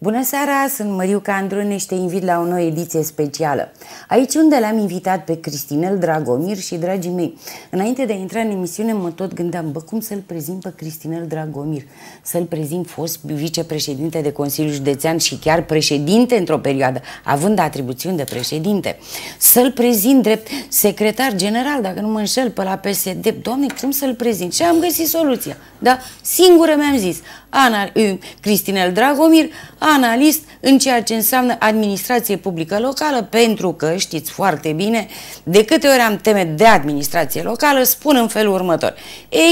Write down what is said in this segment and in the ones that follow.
Bună seara, sunt Măriu Androne și te invit la o nouă ediție specială. Aici unde l-am invitat pe Cristinel Dragomir și dragii mei, înainte de a intra în emisiune mă tot gândeam, bă, cum să-l prezint pe Cristinel Dragomir? Să-l prezint fost vicepreședinte de Consiliul Județean și chiar președinte într-o perioadă, având atribuțiuni de președinte. Să-l prezint drept secretar general, dacă nu mă înșel, pe la PSD. Doamne, cum să-l prezint? Și am găsit soluția. Da? Singură mi-am zis, Cristinel Dragomir, analist în ceea ce înseamnă administrație publică locală, pentru că știți foarte bine, de câte ori am teme de administrație locală, spun în felul următor.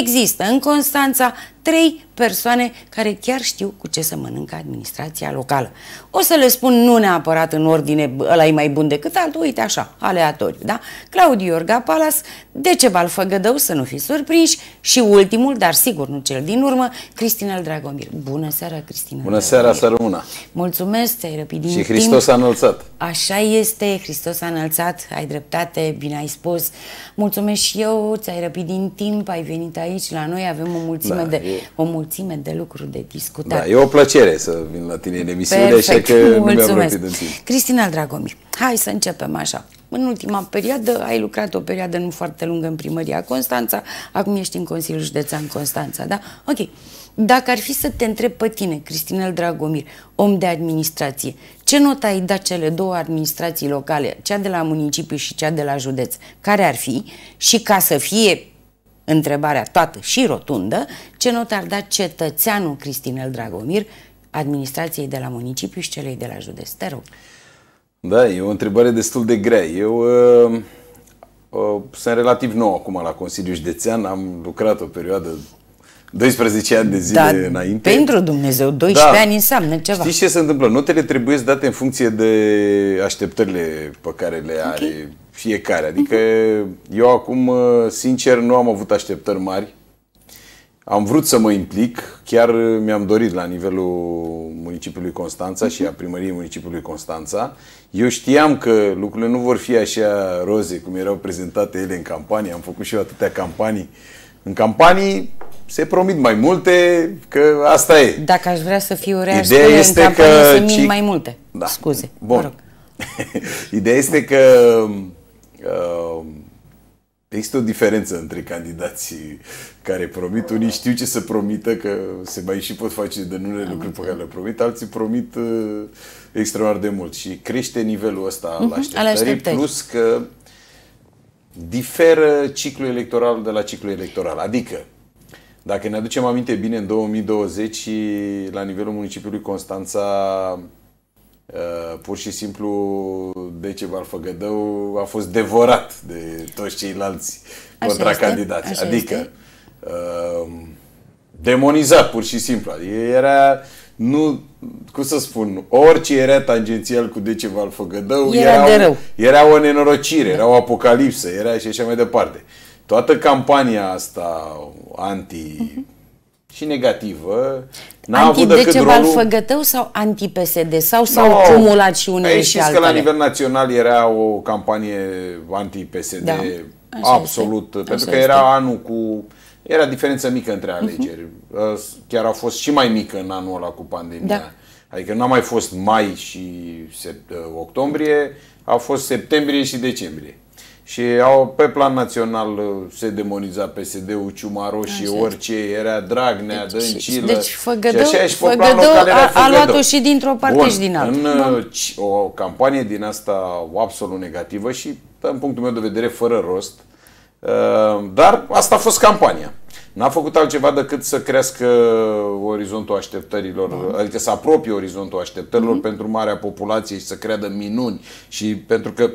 Există în Constanța trei persoane care chiar știu cu ce să mănâncă administrația locală. O să le spun nu neapărat în ordine, ăla e mai bun decât altul, uite așa, aleatoriu, da? Claudiu Iorga Palas, Decebal Făgădău, să nu fiți surprinși, și ultimul, dar sigur nu cel din urmă, Cristinel Dragomir. Bună seara, Cristina. Bună Dragomir. seara, să Mulțumesc, ți-ai răpit din Și Hristos timp. a înălțat. Așa este, Hristos a înălțat, ai dreptate, bine ai spus. Mulțumesc și eu, ți-ai răpit din timp, ai venit aici la noi, avem o mulțime, da, de, e... o mulțime de lucruri de discutat. Da, e o plăcere să vin la tine în emisiune Perfect. și că Mulțumesc. nu mi-am Cristina Dragomir, hai să începem așa. În ultima perioadă ai lucrat o perioadă nu foarte lungă în primăria Constanța, acum ești în Consiliul Județean Constanța, da? Ok. Dacă ar fi să te întreb pe tine, Cristinel Dragomir, om de administrație, ce notă ai dat cele două administrații locale, cea de la municipiu și cea de la județ? Care ar fi? Și ca să fie întrebarea toată și rotundă, ce notă ar da cetățeanul Cristinel Dragomir administrației de la municipiu și celei de la județ. Te rog. Da, e o întrebare destul de grea. Eu uh, uh, sunt relativ nou acum la Consiliul Județean, am lucrat o perioadă 12 ani de zile da, înainte. Pentru Dumnezeu, 12 da. ani înseamnă ceva. Știi ce se întâmplă? Notele trebuie să date în funcție de așteptările pe care le are okay. fiecare. Adică uh -huh. eu acum, uh, sincer, nu am avut așteptări mari am vrut să mă implic, chiar mi-am dorit la nivelul municipiului Constanța și a primăriei municipiului Constanța. Eu știam că lucrurile nu vor fi așa roze cum erau prezentate ele în campanie. Am făcut și eu atâtea campanii. În campanii se promit mai multe, că asta e. Dacă aș vrea să fiu rea, Ideea este în că... să ci... mai multe. Da. Scuze, Bun. mă rog. Ideea este că uh, Există o diferență între candidații care promit. Unii știu ce să promită, că se mai și pot face de unele da, lucruri pe care le promit, alții promit uh, extraordinar de mult și crește nivelul ăsta uh-huh, al așteptării, așteptări. plus că diferă ciclul electoral de la ciclul electoral. Adică, dacă ne aducem aminte bine, în 2020, la nivelul municipiului Constanța, Uh, pur și simplu de Dece Făgădău a fost devorat de toți ceilalți contracandidați. adică Uh, demonizat pur și simplu. Adică era nu, cum să spun, orice era tangențial cu Dece Făgădău era, era, de rău. era o nenorocire, da. era o apocalipsă, era și așa mai departe. Toată campania asta anti uh-huh. și negativă N-a Anti-DC Balfăgătău sau anti-PSD? Sau s-au no, cumulat și unele și altele? că la nivel național era o campanie anti-PSD da. absolut, este. pentru Așa că era este. anul cu... Era diferență mică între mhm. alegeri. Uh-huh. Chiar a fost și mai mică în anul ăla cu pandemia. Da. Adică n-a mai fost mai și sept, uh, octombrie, a fost septembrie și decembrie. Și au, pe plan național uh, se demoniza PSD-ul, Ciuma Roșie, așa. orice era, Dragnea, deci, Dăncilă. Deci Făgădău, și așa, și pe Făgădău, plan local a, a luat-o și dintr-o parte Bun, și din alta. În uh, o campanie din asta absolut negativă și, în punctul meu de vedere, fără rost. Uh, dar asta a fost campania. N-a făcut altceva decât să crească orizontul așteptărilor, Bun. Da. adică să apropie orizontul așteptărilor mm-hmm. pentru marea populație și să creadă minuni. Și pentru că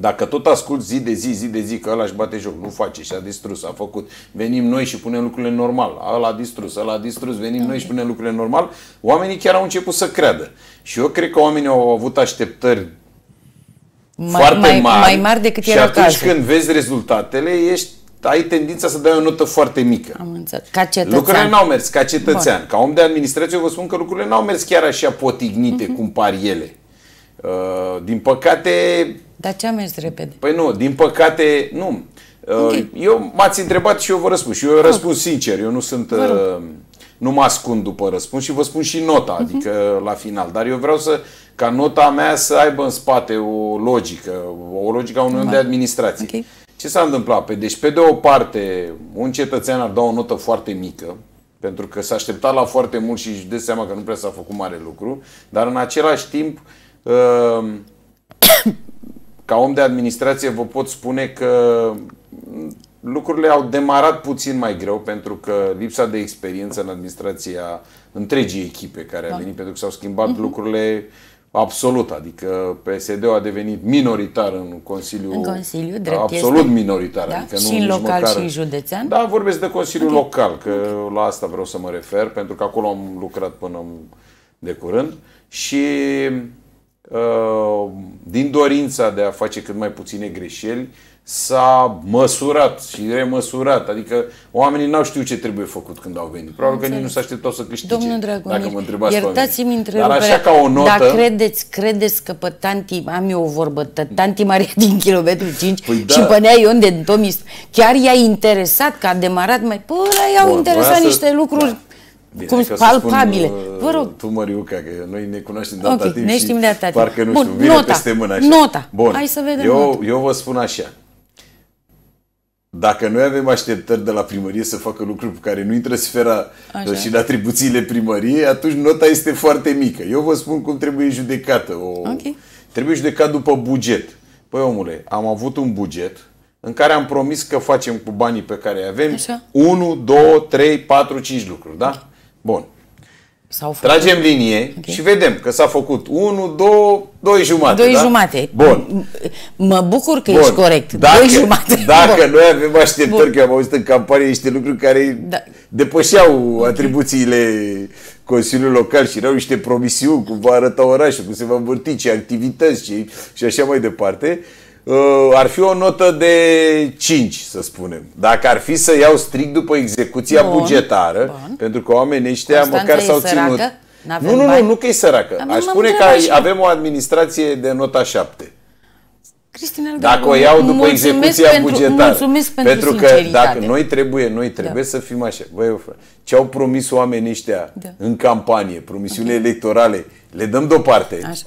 dacă tot ascult zi de zi, zi de zi că ăla își bate joc, nu face și a distrus, a făcut, venim noi și punem lucrurile normal, ăla a distrus, ăla a distrus, venim noi și punem lucrurile normal, oamenii chiar au început să creadă. Și eu cred că oamenii au avut așteptări mai, foarte mai, mari, mai mari decât și atunci cazul. când vezi rezultatele, ești ai tendința să dai o notă foarte mică. Am înțeles. Ca cetățean. Lucrurile n-au mers ca cetățean. Bun. Ca om de administrație, eu vă spun că lucrurile n-au mers chiar așa potignite uh-huh. cum par ele. Uh, din păcate... Dar ce am mers repede? Păi nu, din păcate, nu. Uh, okay. Eu m-ați întrebat și eu vă răspund. Și eu răspund sincer. Eu nu sunt... Uh, nu mă ascund după răspuns și vă spun și nota, uh-huh. adică la final. Dar eu vreau să ca nota mea să aibă în spate o logică, o logică a unui de administrație. Okay. Ce s-a întâmplat? Pe, deci, pe de o parte, un cetățean ar da o notă foarte mică, pentru că s-a așteptat la foarte mult și își dă seama că nu prea s-a făcut mare lucru, dar în același timp uh, Ehm, ca om de administrație vă pot spune că mm, lucrurile au demarat puțin mai greu pentru că lipsa de experiență în administrația întregii echipe care a da. venit, pentru că s-au schimbat uh-huh. lucrurile absolut, adică PSD-ul a devenit minoritar în Consiliu, în Consiliu drept absolut este. minoritar. Da? Adică și nu, în local măcar... și în județean? Da, vorbesc de Consiliul okay. Local, că okay. la asta vreau să mă refer, pentru că acolo am lucrat până de curând și Uh, din dorința de a face cât mai puține greșeli, s-a măsurat și remăsurat. Adică oamenii n-au știut ce trebuie făcut când au venit. Probabil că nici nu s-a așteptat să câștige. Domnul Dragomir, dacă mă iertați-mi întrebarea. Dar așa ca o notă... Dar credeți, credeți că pe tanti, am eu o vorbă, tanti Maria din kilometru 5 păi da. și pe Nea Ion de Domist, chiar i-a interesat că a demarat mai... Păi i-au interesat să... niște lucruri da Bine, cum palpabile. Spun, uh, Vă rog. Tu, Măriuca, că noi ne cunoaștem de okay, timp ne știm de atâta Parcă nu Bun, știu, vine nota, peste mână așa. Nota. Bun. Hai să vedem eu, eu vă spun așa. Dacă noi avem așteptări de la primărie să facă lucruri pe care nu intră sfera așa. și de atribuțiile primăriei, atunci nota este foarte mică. Eu vă spun cum trebuie judecată. O... Okay. Trebuie judecat după buget. Păi omule, am avut un buget în care am promis că facem cu banii pe care avem Așa. 1, 2, 3, 4, 5 lucruri, da? Okay. Bun. S-au făcut. Tragem linie okay. și vedem că s-a făcut 1, 2, 2 jumate. 2 da? jumate. Bun. Mă bucur că Bun. ești corect. Dacă, 2 jumate. Dacă Bun. noi avem așteptări, Bun. că am auzit în campanie niște lucruri care da. depășeau okay. atribuțiile Consiliului Local și erau niște promisiuni cum va arăta orașul, cum se va învârti, ce activități și, și așa mai departe. Uh, uh, ar fi o notă de 5, să spunem. Dacă ar fi să iau strict după execuția Bun. bugetară, Bun. pentru că oamenii ăștia Constanța măcar s-au ținut. Nu, nu, nu, nu că e săracă. Am Aș spune că ai, avem o administrație de nota 7. Cristina Dacă o iau după execuția pentru, bugetară. Mulțumesc pentru Pentru că dacă noi trebuie, noi da. trebuie da. să fim așa. Băi, ce au promis oamenii ăștia da. în campanie, promisiunile okay. electorale, le dăm deoparte. Așa.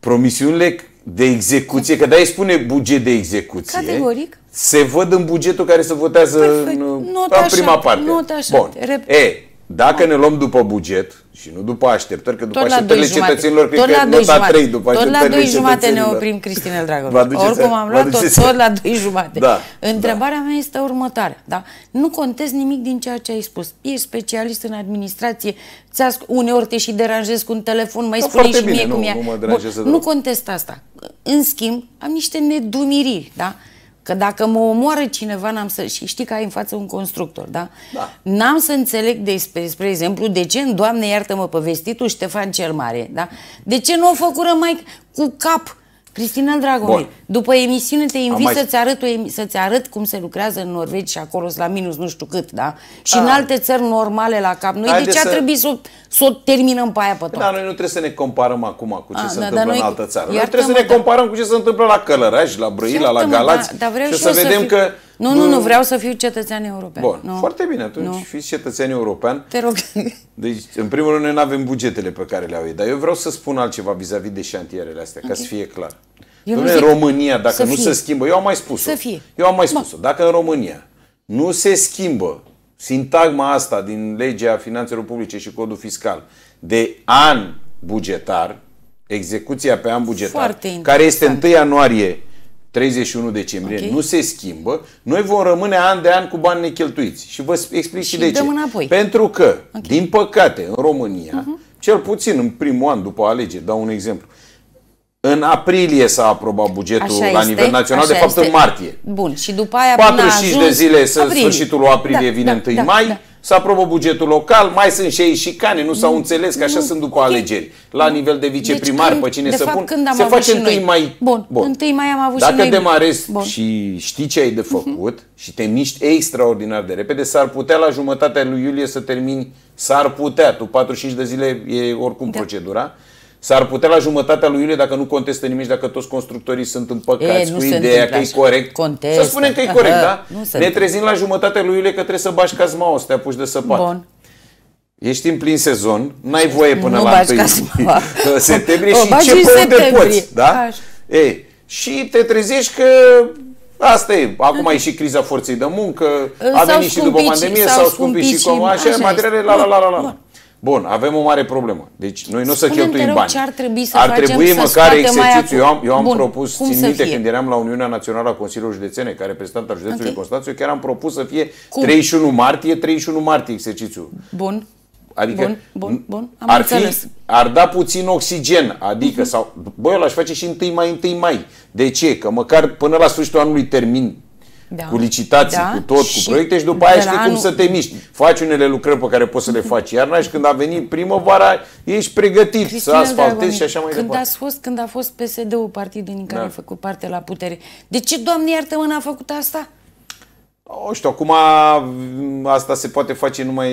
Promisiunile de execuție, că da, spune buget de execuție. Categoric. Se văd în bugetul care se votează păi, în, în prima parte. Not așa. Bun. e, dacă ne luăm după buget și nu după așteptări, că după Tot așteptările cetățenilor, cred că nota 3 după tot la 2 jumate ne oprim, Cristine Dragoș. Oricum am luat tot, tot la 2 jumate. Da, Întrebarea da. mea este următoarea. Da? Nu contez nimic din ceea ce ai spus. Ești specialist în administrație, uneori te și deranjezi cu un telefon, mai da, spune și bine, mie nu, cum e. Nu, nu contest asta. În schimb, am niște nedumiriri. Da? Că dacă mă omoară cineva, n-am să... Și știi că ai în față un constructor, da? da. N-am să înțeleg, despre, spre exemplu, de ce, în Doamne iartă-mă, povestitul Ștefan cel Mare, da? De ce nu o făcură mai cu cap Cristina Dragomir, Bun. după emisiune te invit mai... să-ți arăt, să arăt cum se lucrează în Norvegia și acolo la minus nu știu cât, da? Și A. Da. în alte țări normale la cap. Noi Haide de ce să... a trebuit să, să o terminăm pe aia pe păi, toată? Da, noi nu trebuie să ne comparăm acum cu ce A, ah, se da, întâmplă noi... în altă țară. Noi trebuie să ne comparăm da. cu ce se întâmplă la Călăraș, la Brăila, la Galați. Da, dar vreau și, și să vedem fi... că nu, nu, nu, vreau să fiu cetățean european. Bun, nu. foarte bine, atunci nu. fiți cetățean european. Te rog. Deci, în primul rând, noi nu avem bugetele pe care le au ei, dar eu vreau să spun altceva vis-a-vis -vis de șantierele astea, okay. ca să fie clar. Eu Dom'le, zic... România, dacă să nu fie. se schimbă, eu am mai spus-o. Să fie. Eu am mai spus-o. Dacă în România nu se schimbă sintagma asta din legea finanțelor publice și codul fiscal de an bugetar, execuția pe an bugetar, care este 1 ianuarie 31 decembrie okay. nu se schimbă, noi vom rămâne an de an cu bani necheltuiți. Și vă explic și, și de ce. Înapoi. Pentru că, okay. din păcate, în România, uh-huh. cel puțin în primul an după alegeri, dau un exemplu, în aprilie s-a aprobat bugetul așa la este, nivel național, de fapt este. în martie. Bun, și după aia 45 până ajuns, de zile, aprilie. sfârșitul aprilie da, vine da, 1 da, mai, da să aprobă bugetul local, mai sunt și ei și cani, nu s-au înțeles că așa nu. sunt după okay. alegeri. La nivel de deci viceprimar, deci, pe cine de să fapt, pun, când am se face întâi noi. mai... Bun. Bun, întâi mai am avut Dacă și Dacă demarezi Bun. și știi ce ai de făcut uh-huh. și te miști extraordinar de repede, s-ar putea la jumătatea lui iulie să termini, s-ar putea, tu 45 de zile e oricum da. procedura, S-ar putea la jumătatea lui Iulie, dacă nu contestă nimic, dacă toți constructorii sunt împăcați e, cu ideea că e corect. Contestă. Să spunem că e corect, Aha, da? Ne trezim la jumătatea lui Iulie că trebuie să bași cazmaua să te apuci de săpat. Bun. Ești în plin sezon, n-ai voie până nu la 1 septembrie și ce de poți, da? E, Ei, și te trezești că Asta e. Acum e și criza forței de muncă, a venit și după pandemie, s-au scumpit și cum, așa, materiale, la, la, la, la. la. Bun, avem o mare problemă. Deci noi nu să cheltuim rău, bani. Ce ar trebui să ar facem trebui să măcar exercițiu. Eu am, eu am Bun, propus, țin minte, când eram la Uniunea Națională a Consiliului Județene, care reprezentant al județului okay. Constanță, eu chiar am propus să fie cum? 31 martie, 31 martie exercițiu. Bun. Adică bun, bun, bun. Am ar, fi, ar da puțin oxigen, adică, uh-huh. sau, bă, eu l-aș face și întâi mai, întâi mai. De ce? Că măcar până la sfârșitul anului termin da. cu licitații, da. cu tot, și cu proiecte și după aia știi anul... cum să te miști. Faci unele lucrări pe care poți să le mhm. faci iarna și când a venit primăvara ești pregătit Cristina să asfaltezi și așa mai când departe. a fost, când a fost PSD-ul partidul din care da. a făcut parte la putere, de ce, Doamne iartă, n-a făcut asta? O știu, acum mm, asta se poate face numai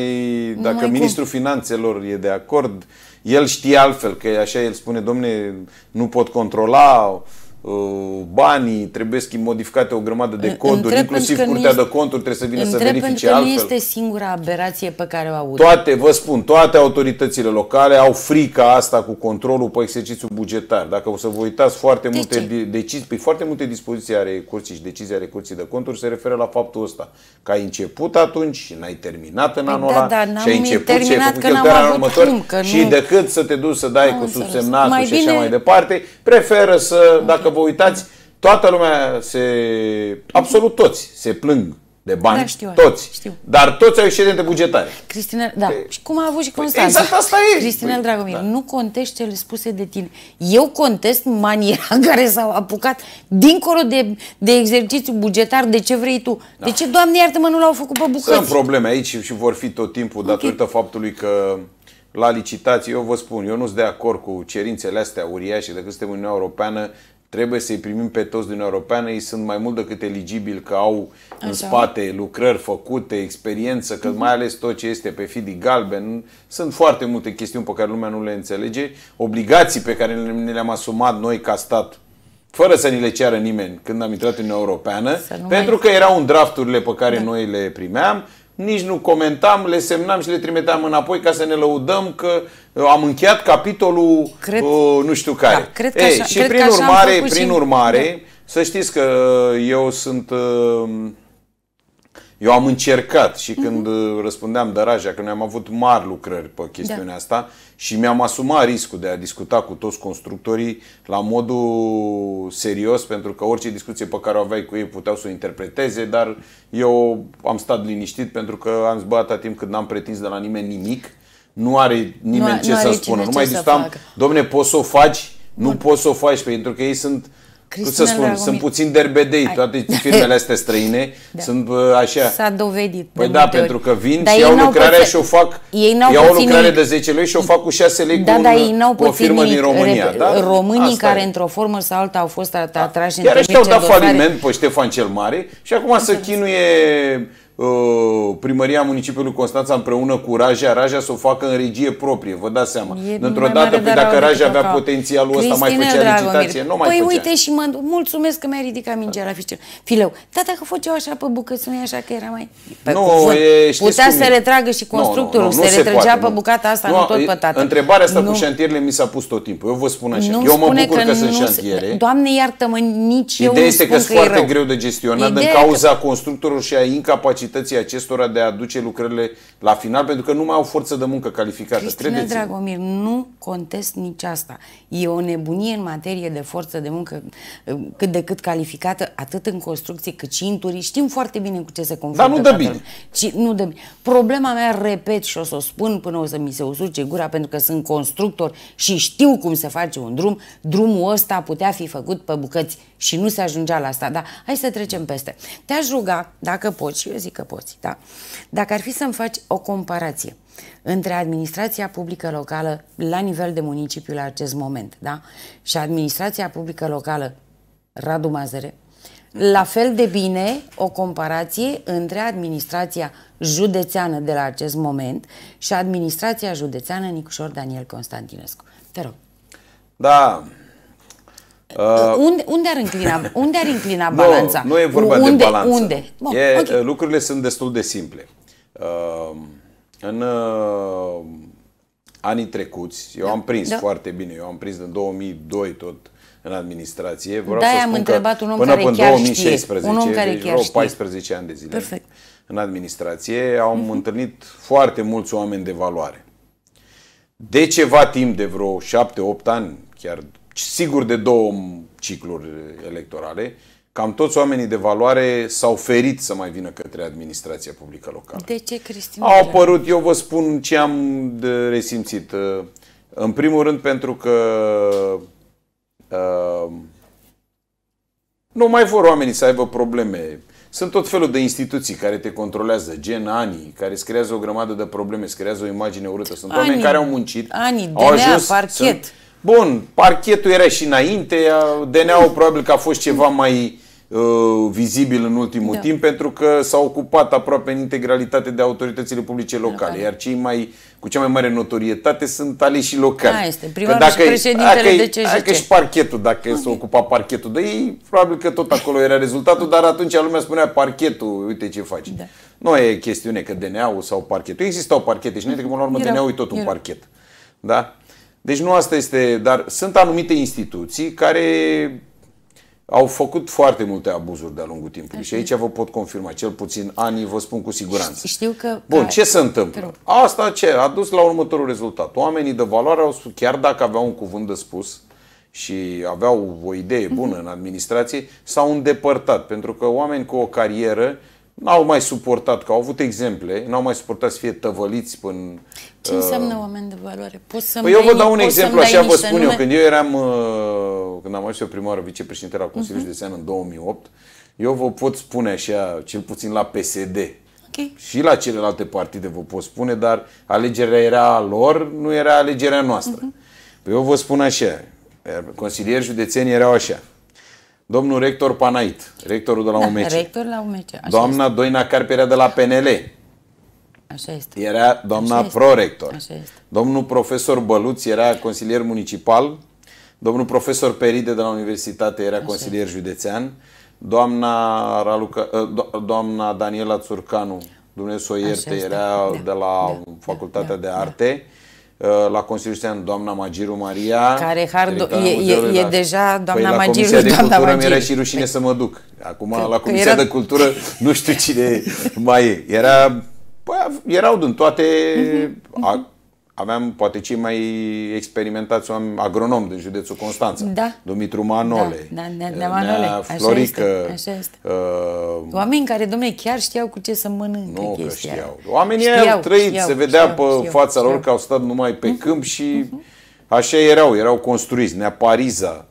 dacă numai ministrul cum? finanțelor e de acord. El știe altfel, că așa el spune, domne, nu pot controla, Uh, banii, trebuie schimb modificate o grămadă de coduri, întreb inclusiv curtea de conturi trebuie să vină să verifice că altfel. nu este singura aberație pe care o aud. Toate, vă spun, toate autoritățile locale au frica asta cu controlul pe exercițiul bugetar. Dacă o să vă uitați foarte de multe decizii, pe păi foarte multe dispoziții are curții și decizii ale curții de conturi se referă la faptul ăsta. Că ai început atunci și n-ai terminat în păi anul da, ăla da, da, și ai început și ai făcut cheltuiala anul următor timp, și nu... decât să te duci să dai cu subsemnatul și așa mai departe, preferă să, dacă dacă vă uitați, toată lumea se, absolut toți se plâng de bani. Da, știu, toți. Știu. Dar toți au excedente bugetare. Cristina, da. Păi, și cum a avut și păi, Constanța. Păi, exact asta e. Cristina, păi, Dragomir, da. nu contești cele spuse de tine. Eu contest maniera în care s-au apucat dincolo de, de exercițiu bugetar, de ce vrei tu. Da. De ce, Doamne iartă-mă, nu l-au făcut pe bucăți? Sunt probleme aici și vor fi tot timpul okay. datorită faptului că la licitații, eu vă spun, eu nu sunt de acord cu cerințele astea uriașe, decât suntem Uniunea Europeană, Trebuie să-i primim pe toți din Europeană, ei sunt mai mult decât eligibili că au Așa. în spate lucrări făcute, experiență, că mm-hmm. mai ales tot ce este pe Fidi Galben. Sunt foarte multe chestiuni pe care lumea nu le înțelege, obligații pe care ne le-am asumat noi ca stat fără să ni le ceară nimeni când am intrat în Europeană, pentru mai... că erau în drafturile pe care da. noi le primeam nici nu comentam, le semnam și le trimiteam înapoi ca să ne lăudăm că uh, am încheiat capitolul cred, uh, nu știu care. Da, cred că Ei, așa, și cred prin că urmare, prin și... urmare, da. să știți că eu sunt uh, eu am încercat și mhm. când uh-huh. răspundeam Daraja, că noi am avut mari lucrări pe chestiunea da. asta și mi-am asumat riscul de a discuta cu toți constructorii la modul serios, pentru că orice discuție pe care o aveai cu ei puteau să o interpreteze, dar eu am stat liniștit pentru că am zbătat timp când n-am pretins de la nimeni nimic. Nu are nimeni nu, ce nu să spună. Nu mai distam domne, poți să o faci? Bun. Nu poți să o faci pentru că ei sunt Cristina cum să spun, Dragomir. sunt puțin derbedei, toate firmele astea străine da. sunt așa. S-a dovedit. Păi da, pentru ori. că vin dar și iau lucrarea puțin, și o fac, ei n-au iau o lucrare nimic. de 10 lei și o fac cu 6 lei da, cu, un, ei n-au cu o firmă nimic. din România. Rep- da? Românii Asta care e. într-o formă sau alta au fost da. atrași da. în Iar ăștia au dat faliment pe Ștefan cel Mare și acum să chinuie Uh, primăria municipiului Constanța împreună cu Raja, Raja să o facă în regie proprie, vă dați seama. Într-o dată, pe dacă Raja avea cap. potențialul ăsta, mai făcea Dragomir. licitație, nu mai păi făcea. uite și mă, mulțumesc că mi-ai ridicat mingea la fișeu. Fileu, da, dacă făceau așa pe bucățune, așa că era mai... Pe nu, e, putea să retragă și constructorul, nu, nu, nu, se, se retragea poate, pe bucata asta, nu, nu tot pe tata. Întrebarea asta nu. cu șantierele mi s-a pus tot timpul, eu vă spun așa. Nu eu mă bucur că, sunt șantiere. Doamne, iartă-mă, nici eu Ideea este că sunt foarte greu de gestionat din cauza constructorului și a incapacității capacității acestora de a duce lucrările la final, pentru că nu mai au forță de muncă calificată. Cristina Dragomir, nu contest nici asta. E o nebunie în materie de forță de muncă eh, cât de cât calificată, atât în construcție cât și în turism. Știm foarte bine cu ce se confruntă. Dar nu dă bine. Ci, nu dă bine. Problema mea, repet și o să o spun până o să mi se usurce gura, pentru că sunt constructor și știu cum se face un drum, drumul ăsta putea fi făcut pe bucăți și nu se ajungea la asta. Dar hai să trecem peste. Te-aș ruga, dacă poți, și eu zic că poți. Da. Dacă ar fi să-mi faci o comparație între administrația publică locală la nivel de municipiu la acest moment da, și administrația publică locală Radu Mazăre, la fel de bine o comparație între administrația județeană de la acest moment și administrația județeană Nicușor Daniel Constantinescu. Te rog. Da, Uh, unde, unde ar înclina, unde ar înclina balanța? Nu, nu e vorba unde, de balanță. Unde? Bon, e, okay. Uh, lucrurile sunt destul de simple. Uh, în uh, anii trecuți, eu da, am prins da. foarte bine, eu am prins în 2002 tot în administrație. Vreau Da, să am întrebat un om până care chiar 2016, știe. Un om care deci știe. 14 știe. ani de zile Perfect. în administrație, am mm-hmm. întâlnit foarte mulți oameni de valoare. De ceva timp, de vreo 7-8 ani, chiar deci, sigur de două cicluri electorale, cam toți oamenii de valoare s-au ferit să mai vină către administrația publică locală. De ce, Cristina? Au apărut, eu vă spun ce am de resimțit. Uh, în primul rând pentru că uh, nu mai vor oamenii să aibă probleme. Sunt tot felul de instituții care te controlează, gen anii, care îți creează o grămadă de probleme, îți creează o imagine urâtă. Sunt anii, oameni care au muncit, anii, au DNA, ajuns, parchet. Sunt, Bun, parchetul era și înainte, DNA-ul probabil că a fost ceva mai uh, vizibil în ultimul da. timp pentru că s-a ocupat aproape în integralitate de autoritățile publice locale, da. iar cei mai cu cea mai mare notorietate sunt aleșii locali. Da, este primarul dacă și președintele dacă, de Dacă și parchetul, dacă okay. s-a ocupat parchetul de ei, probabil că tot acolo era rezultatul, dar atunci lumea spunea parchetul, uite ce faci. Da. Nu e chestiune că DNA-ul sau parchetul. Existau parchete și noi că până la urmă DNA-ul e tot un parchet. Da? Deci nu asta este, dar sunt anumite instituții care au făcut foarte multe abuzuri de-a lungul timpului Așa. și aici vă pot confirma, cel puțin anii vă spun cu siguranță. Știu că... Bun, ce se întâmplă? Asta ce? A dus la următorul rezultat. Oamenii de valoare au spus, chiar dacă aveau un cuvânt de spus și aveau o idee bună în administrație, s-au îndepărtat, pentru că oameni cu o carieră n-au mai suportat, că au avut exemple, n-au mai suportat să fie tăvăliți până... Ce uh... înseamnă oameni de valoare? Poți să păi eu vă dau un exemplu, așa vă spun nume? eu. Când eu eram, uh, când am ajuns eu prima oară vicepreședinte la Consiliul uh-huh. Mhm. Județean în 2008, eu vă pot spune așa, cel puțin la PSD, okay. și la celelalte partide vă pot spune, dar alegerea era a lor, nu era alegerea noastră. Uh-huh. Păi eu vă spun așa, consilieri județeni erau așa. Domnul rector Panait, rectorul de la da, Rector la UMC. Așa doamna este. Doina Carperea de la PNL. Așa este. Era doamna Așa prorector. Așa este. Domnul profesor Băluț era consilier municipal. Domnul profesor Peride de la universitate era Așa consilier este. județean. Doamna, Raluca, eh, do, doamna Daniela Țurcanu, Dumnezeu ierte, era da, de la da, da Facultatea da, de da. Arte. Da Uh, la Consiliul Județean doamna Magiru Maria. Care hardo, e, e, e păi, la, deja doamna păi, Magiru, la Comisia de doamna Cultură Magiru. mi-era și rușine păi, să mă duc. Acum că, la Comisia era... de Cultură nu știu cine mai e. Era, păi, erau din toate... Uh-huh, uh-huh. A, aveam poate cei mai experimentați oameni, agronom din județul Constanța. Da. Dumitru Manole. Da, da, da, da Manole. Așa Florică. Așa este. Așa este. Uh, Oameni care, domne, chiar știau cu ce să mănâncă Nu, că știau. Oamenii știau, au trăit, știau, se vedea știau, pe știau, fața știau. lor că au stat numai pe uh-huh, câmp și uh-huh. așa erau, erau construiți. Nea Pariza.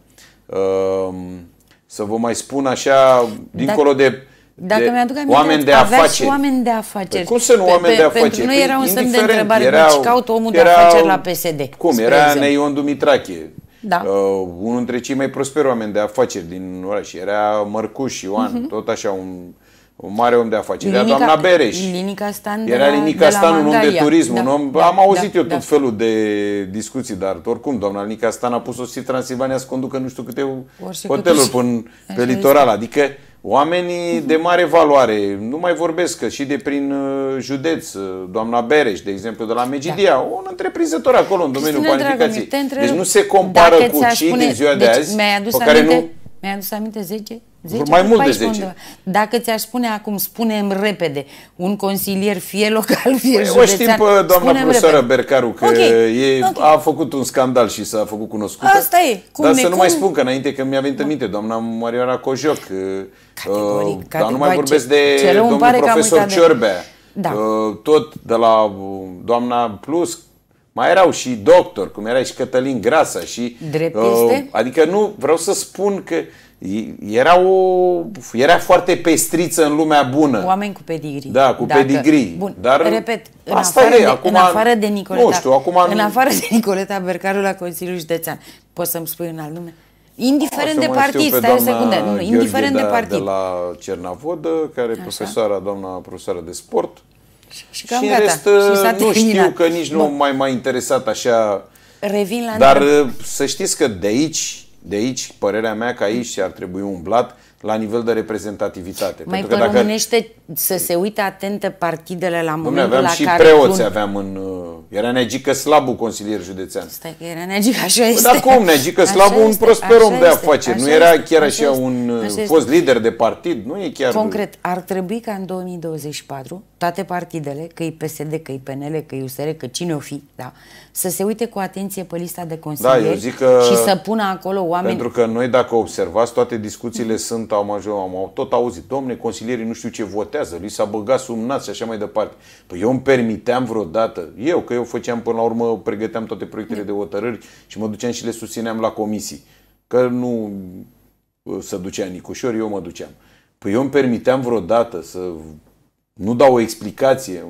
Uh, să vă mai spun așa, dincolo Dacă... de dacă de mi-aduc aminte, oameni de afaceri. oameni de păi afaceri. Păi cum sunt nu oameni pe, de afaceri? Pentru noi păi era un semn de întrebare, era, deci caut omul era, de afaceri la PSD. Cum? Era Neion Dumitrache, da. uh, unul dintre cei mai prosperi oameni de afaceri din oraș. Era Mărcuș Ioan, uh-huh. tot așa un, un mare om de afaceri. Linica, era doamna Bereș. Linica Stan Era Linica Stan, un om de turism. Da, un om, da, am da, auzit da, eu da. felul de discuții, dar oricum doamna Linica Stan a pus-o și Transilvania să conducă nu știu câte hoteluri până pe litoral. Adică Oamenii de mare valoare, nu mai vorbesc că și de prin uh, județ, uh, doamna Bereș, de exemplu, de la Megidia, da. un întreprinzător acolo în domeniul Cristina, planificației. Dragă, deci nu se compară cu cei spune, din ziua deci, de azi, pe care aminte? nu mi-ai adus aminte 10? 10 mai mult de 10. Undeva. Dacă ți-aș spune acum, spunem repede, un consilier fie local, fie păi, județean... O știm pe doamna profesoară repede. Bercaru că okay. e, okay. a făcut un scandal și s-a făcut cunoscută. Asta e. Cum dar ne, să cum... nu mai spun că înainte că mi-a venit în minte doamna Marioara Cojoc, uh, categoric, uh, dar nu mai vorbesc ce, de ce domnul profesor Ciorbea. De... Da. Uh, tot de la uh, doamna Plus, mai erau și doctor, cum era și Cătălin Grasa și... Uh, este? Uh, adică nu, vreau să spun că era, o, era foarte pestriță în lumea bună. Oameni cu pedigrii. Da, cu Dacă, pedigrii. Bun, dar repet, în asta afară, e, de, acum, în afară de Nicoleta, nu știu, acum în nu... afară de Nicoleta Bercaru la Consiliul Județean, poți să-mi spui un alt nume? Indiferent de partid, stai o secundă, indiferent de, de partid. De la Cernavodă, care e profesoara, doamna profesoară de sport, și, cam și gata. și uh, nu știu că nici nu mai mai m-a interesat așa. Revin la Dar întreb. Uh, să știți că de aici, de aici, părerea mea că aici ar trebui umblat, la nivel de reprezentativitate. Mai Pentru că românește dacă... să se uite atente partidele la momentul aveam la și care... preoți un... aveam în... Uh, era Neagică Slabu, consilier județean. Stai că era Neagică, așa păi, este. Dar cum, Neagică Slabu, un prosper om de afaceri. Nu era chiar așa, așa un uh, așa fost lider de partid, nu e chiar... Concret, ar trebui ca în 2024 toate partidele, că e PSD, că e PNL, că e USR, că cine o fi, da, să se uite cu atenție pe lista de consilieri da, eu zic că... și să pună acolo oameni... Pentru că noi, dacă observați, toate discuțiile sunt sunt, am, ajuns, am tot auzit, domne, consilierii nu știu ce votează, li s-a băgat nas și așa mai departe. Păi eu îmi permiteam vreodată, eu, că eu făceam până la urmă, pregăteam toate proiectele de hotărâri și mă duceam și le susțineam la comisii. Că nu uh, se ducea Nicușor, eu mă duceam. Păi eu îmi permiteam vreodată să nu dau o explicație,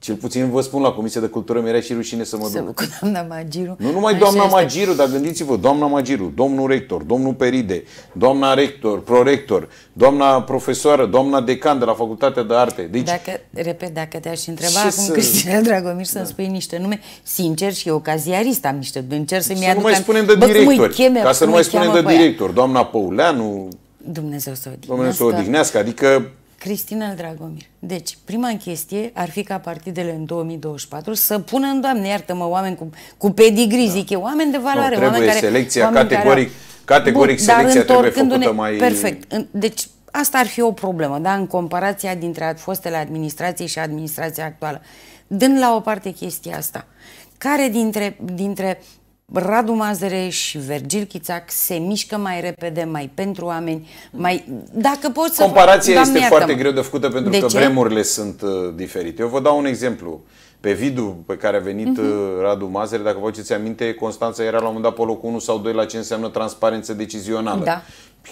cel puțin vă spun la Comisia de Cultură, mi-era și rușine să mă să duc. Cu doamna Magiru. Nu numai Așa doamna este... Magiru, dar gândiți-vă, doamna Magiru, domnul rector, domnul Peride, doamna rector, prorector, doamna profesoară, doamna decan de la Facultatea de Arte. Deci, dacă, repet, dacă te-aș întreba acum, să... Cristina da. Dragomir, să-mi da. spui niște nume, sincer și ocaziarist am niște, încerc să-mi să aduc... Să nu mai spunem de director, ca să nu mai spunem de director, doamna Păuleanu... Dumnezeu să odihnească. Dumnezeu să odihnească, adică Cristina Dragomir. Deci, prima chestie ar fi ca partidele în 2024 să pună în, Doamne, iartă-mă, oameni cu, cu pedigri, da. zic eu, oameni de valoare. Nu, trebuie oameni selecția care, categoric, care categoric Bun, selecția trebuie făcută mai... Perfect. Deci, asta ar fi o problemă, da, în comparația dintre fostele administrație și administrația actuală. Dând la o parte chestia asta, care dintre, dintre Radu Mazăre și Vergil Chițac se mișcă mai repede, mai pentru oameni, mai... Dacă poți să... Comparația Doamne, este foarte greu de făcută pentru de că ce? vremurile sunt uh, diferite. Eu vă dau un exemplu. Pe vidul pe care a venit uh-huh. Radu Mazăre, dacă vă aduceți aminte, Constanța era la un moment dat pe locul 1 sau 2 la ce înseamnă transparență decizională. Da.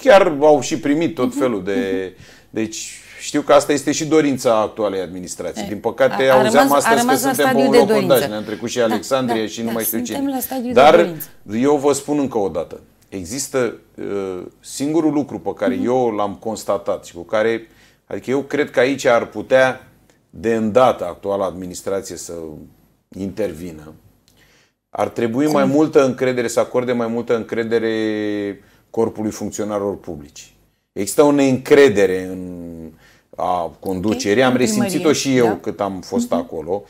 Chiar au și primit tot mhm. felul uh-huh. de... Mhm. Deci știu că asta este și dorința actualei administrații. Din păcate, a, a auzeam rămas, astăzi că suntem pe un loc în Ne-am trecut și Alexandria da, da, și nu da, mai știu cine. Dar eu vă spun încă o dată. Există uh, singurul lucru pe care mm-hmm. eu l-am constatat și cu care, adică eu cred că aici ar putea de îndată actuala administrație să intervină. Ar trebui mai multă încredere, să acorde mai multă încredere corpului funcționarilor publici. Există o neîncredere în a conducerii. Am resimțit-o și eu da? cât am mhm. fost mm-hmm. acolo.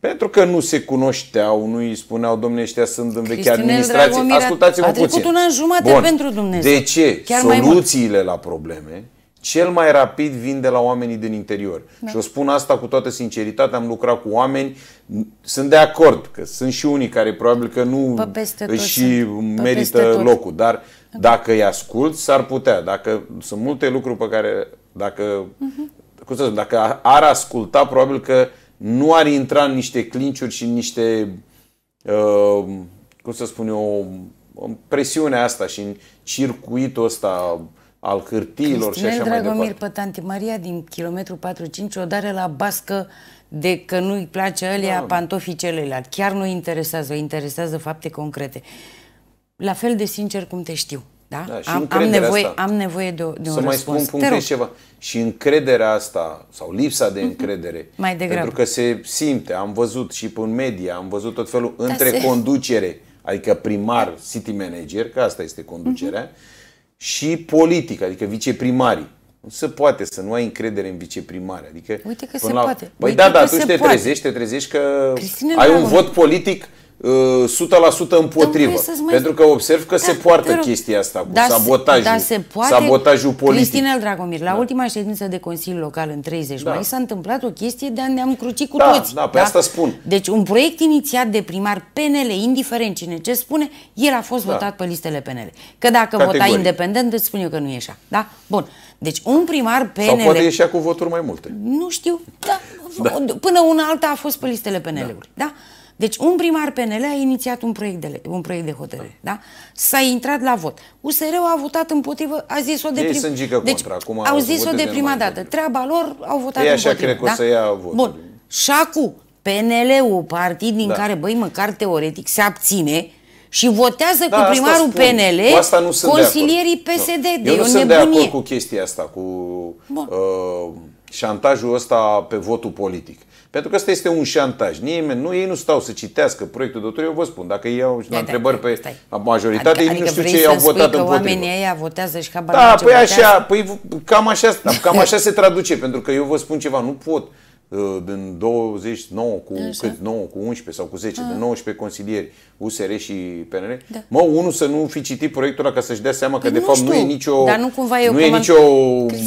Pentru că nu se cunoșteau, nu îi spuneau, domnule, ăștia sunt în vechea administrație. Ascultați-mă a trecut puțin. un an jumate Bun. pentru Dumnezeu. De ce? Chiar Soluțiile la probleme cel mai rapid vin de la oamenii din interior. Da. Și o spun asta cu toată sinceritatea, am lucrat cu oameni, sunt de acord că sunt și unii care probabil că nu și merită locul, dar da. dacă îi ascult, s-ar putea. Dacă sunt multe lucruri pe care dacă, uh-huh. cum să zic, dacă ar asculta, probabil că nu ar intra în niște clinciuri și în niște, uh, cum să spun eu, în presiunea asta și în circuitul ăsta al hârtiilor Cristinel și așa Dragomir, mai departe. pe Maria din kilometru 45 o dare la bască de că nu-i place alea da. pantofii celălalt. Chiar nu interesează, interesează fapte concrete. La fel de sincer cum te știu. Da? Da, și am, am, nevoie, asta, am nevoie de, o, de un Să mai răspuns. spun punctez ceva. Și încrederea asta, sau lipsa de mhm. încredere, mai degrabă. pentru că se simte, am văzut și în media, am văzut tot felul, da, între se... conducere, adică primar, city manager, că asta este conducerea, uh-huh. și politică, adică viceprimarii. Nu se poate să nu ai încredere în viceprimare. Adică, Uite că se la... poate. Păi Uite da, da, tu te trezești, te trezești că Cristine ai un vot politic 100% împotrivă. Pentru că observ că da, se poartă rog, chestia asta cu da, sabotajul, da, se poate, sabotajul politic. Cristinel Dragomir, la da. ultima ședință de Consiliu Local în 30 da. mai s-a întâmplat o chestie de a ne-am crucit cu da, toți. Da, pe da? asta spun. Deci un proiect inițiat de primar PNL, indiferent cine ce spune, el a fost da. votat pe listele PNL. Că dacă Categorii. vota independent, îți spun eu că nu e așa. Da? Bun. Deci un primar PNL... Sau poate ieșea cu voturi mai multe. Nu știu. Da. da. Până una alta a fost pe listele PNL-ului. Da? da? Deci un primar PNL a inițiat un proiect de, un proiect de hotărâre. Da. da? S-a intrat la vot. USR-ul a votat împotrivă, a zis-o de, prima dată. deci, au zis-o de prima dată. Treaba lor, au votat Ei așa împotrivă. cred că da? o să ia votul. Bun. Și acum PNL-ul, partid din da. care, băi, măcar teoretic, se abține, și votează da, cu primarul spun. PNL cu asta nu sunt consilierii de da. PSD. Nu. De Eu nu sunt nebunie. de acord cu chestia asta, cu uh, șantajul ăsta pe votul politic. Pentru că asta este un șantaj. Nimeni, nu, ei nu stau să citească proiectul de autor. Eu vă spun, dacă ei au da, întrebări da, pe stai. majoritate, adică, ei adică nu știu ce i-au votat că împotrivă. oamenii ăia votează și habar Da, păi așa, păi cam așa, da, cam așa se traduce, pentru că eu vă spun ceva, nu pot uh, din 29 cu, cât, 9 cu 11 sau cu 10, A. din 19 consilieri USR și PNR. da. mă, unul să nu fi citit proiectul ăla ca să-și dea seama că păi de nu fapt știu, nu e nicio, dar nu cumva eu nu e nicio